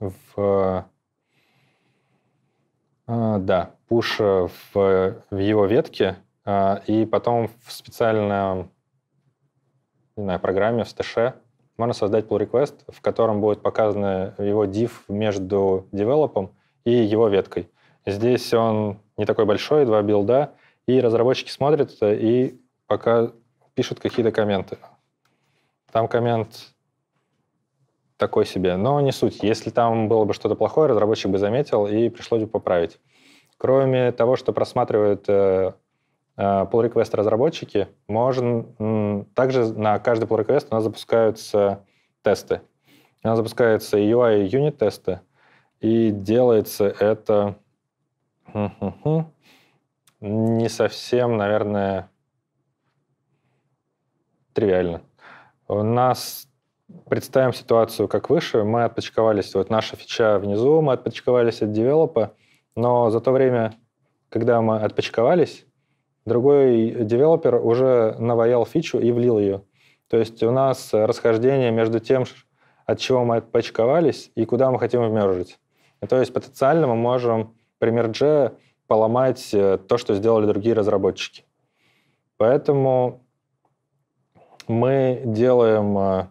в... Э, а, да, пуш в, в его ветке, а, и потом в специальном не знаю, программе, в стэше можно создать pull request, в котором будет показан его div между девелопом и его веткой. Здесь он не такой большой, два билда, и разработчики смотрят это и пока пишут какие-то комменты. Там коммент такой себе, но не суть. Если там было бы что-то плохое, разработчик бы заметил и пришлось бы поправить. Кроме того, что просматривают э, э, pull request разработчики, можно также на каждый pull request у нас запускаются тесты. У нас запускаются UI и unit тесты, и делается это не совсем, наверное, тривиально. У нас представим ситуацию как выше. Мы отпочковались, вот наша фича внизу, мы отпочковались от девелопа, но за то время, когда мы отпочковались, другой девелопер уже наваял фичу и влил ее. То есть у нас расхождение между тем, от чего мы отпочковались и куда мы хотим вмержить. то есть потенциально мы можем пример J поломать э, то, что сделали другие разработчики. Поэтому мы делаем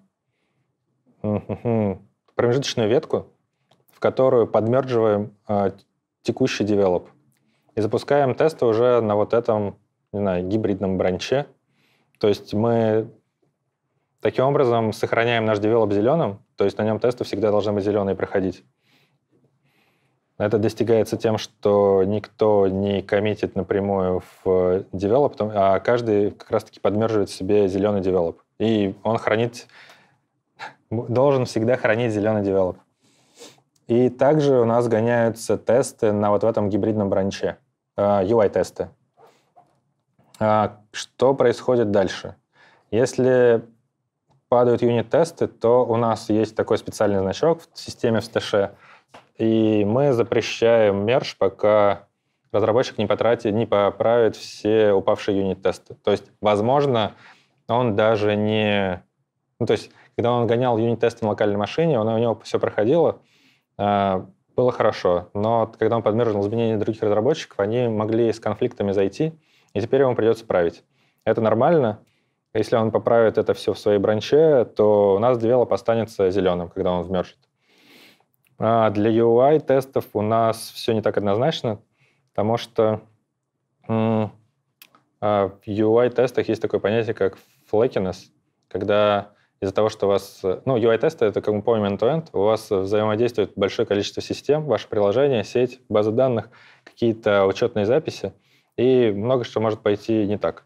э, промежуточную ветку, в которую подмерживаем э, текущий девелоп. И запускаем тесты уже на вот этом, не знаю, гибридном бранче. То есть мы таким образом сохраняем наш девелоп зеленым, то есть на нем тесты всегда должны быть зеленые проходить. Это достигается тем, что никто не коммитит напрямую в э, девелоп, а каждый как раз-таки подмерживает себе зеленый девелоп. И он хранит, должен всегда хранить зеленый девелоп. И также у нас гоняются тесты на вот в этом гибридном бранче, UI-тесты. Э, а что происходит дальше? Если падают юнит-тесты, то у нас есть такой специальный значок в системе в стэше, и мы запрещаем мерж, пока разработчик не потратит, не поправит все упавшие юнит-тесты. То есть, возможно, он даже не... Ну, то есть, когда он гонял юнит-тесты на локальной машине, он, у него все проходило, а, было хорошо. Но когда он подмержил изменения других разработчиков, они могли с конфликтами зайти, и теперь ему придется править. Это нормально. Если он поправит это все в своей бранче, то у нас девелоп останется зеленым, когда он вмержит. А для UI-тестов у нас все не так однозначно, потому что а, в UI-тестах есть такое понятие, как flakiness, когда из-за того, что у вас... Ну, UI-тесты — это, как мы помним, end-to-end, у вас взаимодействует большое количество систем, ваше приложение, сеть, база данных, какие-то учетные записи, и много что может пойти не так.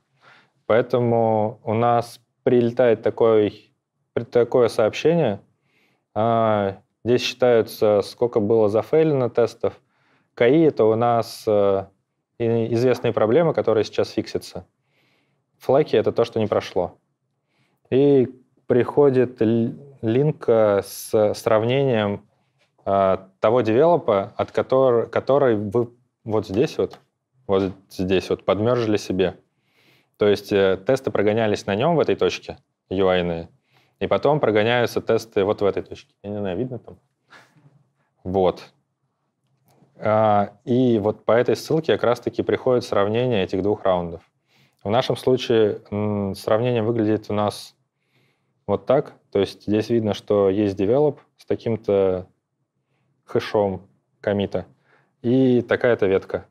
Поэтому у нас прилетает такой, такое сообщение, а, Здесь считаются, сколько было зафейлено тестов. КАИ — это у нас э, известные проблемы, которые сейчас фиксятся. Флаки — это то, что не прошло. И приходит линк э, с сравнением э, того девелопа, от который, который вы вот здесь вот, вот здесь вот подмержили себе. То есть тесты прогонялись на нем в этой точке, ui -ные, и потом прогоняются тесты вот в этой точке. Я не знаю, видно там? Вот. А, и вот по этой ссылке как раз-таки приходит сравнение этих двух раундов. В нашем случае сравнение выглядит у нас вот так. То есть здесь видно, что есть develop с таким-то хэшом комита и такая-то ветка.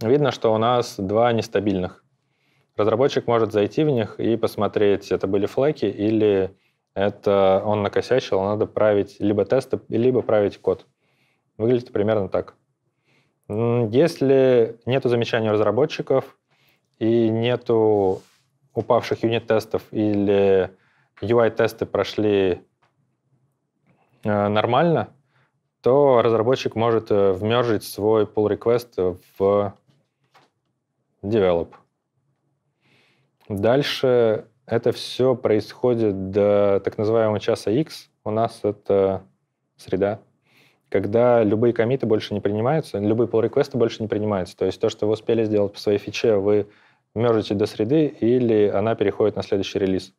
Видно, что у нас два нестабильных разработчик может зайти в них и посмотреть, это были флеки или это он накосячил, а надо править либо тесты, либо править код. Выглядит примерно так. Если нету замечаний разработчиков и нету упавших юнит-тестов или UI-тесты прошли э, нормально, то разработчик может э, вмержить свой pull request в develop. Дальше это все происходит до так называемого часа X. У нас это среда, когда любые комиты больше не принимаются, любые pull реквесты больше не принимаются. То есть то, что вы успели сделать по своей фиче, вы мержите до среды, или она переходит на следующий релиз.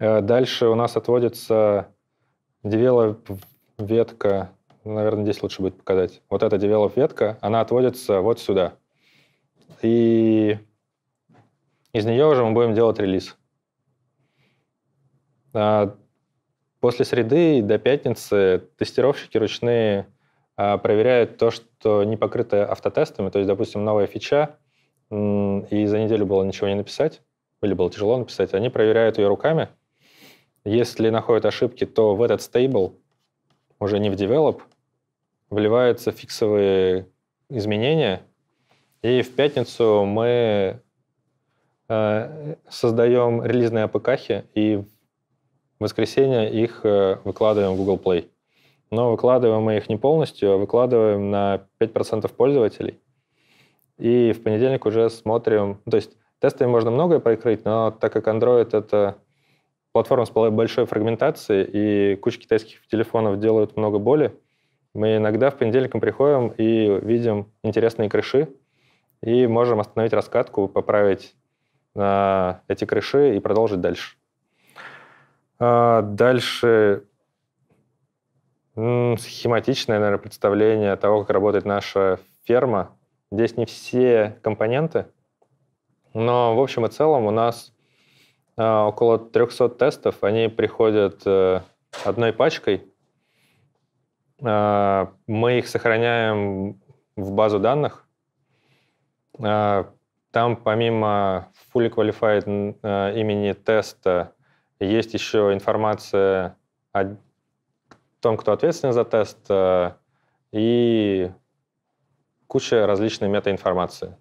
Э, дальше у нас отводится девелоп-ветка, наверное, здесь лучше будет показать. Вот эта девелоп-ветка, она отводится вот сюда. И из нее уже мы будем делать релиз. А, после среды до пятницы тестировщики ручные а, проверяют то, что не покрыто автотестами. То есть, допустим, новая фича, и за неделю было ничего не написать, или было тяжело написать, они проверяют ее руками. Если находят ошибки, то в этот стейбл, уже не в develop, вливаются фиксовые изменения. И в пятницу мы Э, создаем релизные апк и в воскресенье их э, выкладываем в Google Play. Но выкладываем мы их не полностью, а выкладываем на 5% пользователей. И в понедельник уже смотрим... Ну, то есть тестами можно многое прикрыть, но так как Android — это платформа с большой фрагментацией, и куча китайских телефонов делают много боли, мы иногда в понедельник приходим и видим интересные крыши, и можем остановить раскатку, поправить Э, эти крыши и продолжить дальше. Э, дальше схематичное, наверное, представление того, как работает наша ферма. Здесь не все компоненты, но в общем и целом у нас э, около 300 тестов. Они приходят одной пачкой. Мы их сохраняем в базу данных. Там помимо fully qualified э, имени теста есть еще информация о том, кто ответственен за тест, э, и куча различной метаинформации.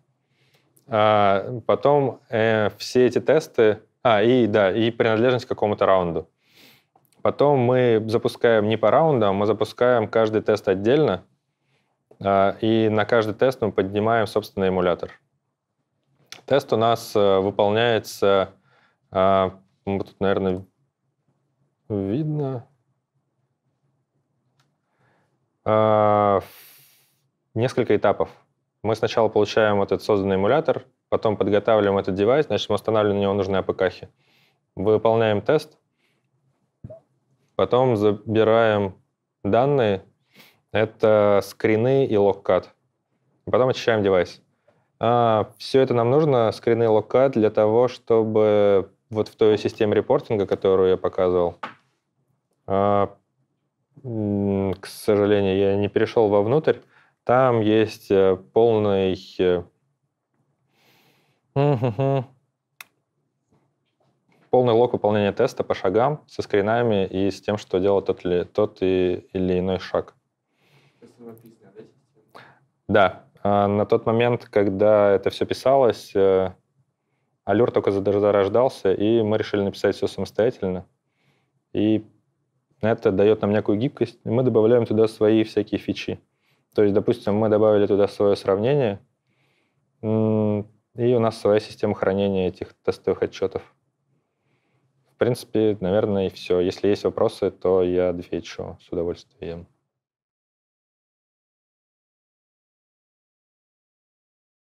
А потом э, все эти тесты, а, и да, и принадлежность к какому-то раунду. Потом мы запускаем не по раундам, мы а запускаем каждый тест отдельно, э, и на каждый тест мы поднимаем собственный эмулятор. Тест у нас э, выполняется, э, ну, тут, наверное, видно, э, несколько этапов. Мы сначала получаем этот созданный эмулятор, потом подготавливаем этот девайс, значит, мы устанавливаем на него нужные апкхи, Выполняем тест, потом забираем данные, это скрины и локкат. Потом очищаем девайс. А, все это нам нужно, скрины лока, для того, чтобы вот в той системе репортинга, которую я показывал, а, к сожалению, я не перешел вовнутрь, там есть э, полный... Э, полный лог выполнения теста по шагам со скринами и с тем, что делал тот, ли, тот и, или иной шаг. Да, а на тот момент, когда это все писалось, э, Аллюр только зарождался, и мы решили написать все самостоятельно. И это дает нам некую гибкость. И мы добавляем туда свои всякие фичи. То есть, допустим, мы добавили туда свое сравнение, и у нас своя система хранения этих тестовых отчетов. В принципе, наверное, и все. Если есть вопросы, то я отвечу с удовольствием.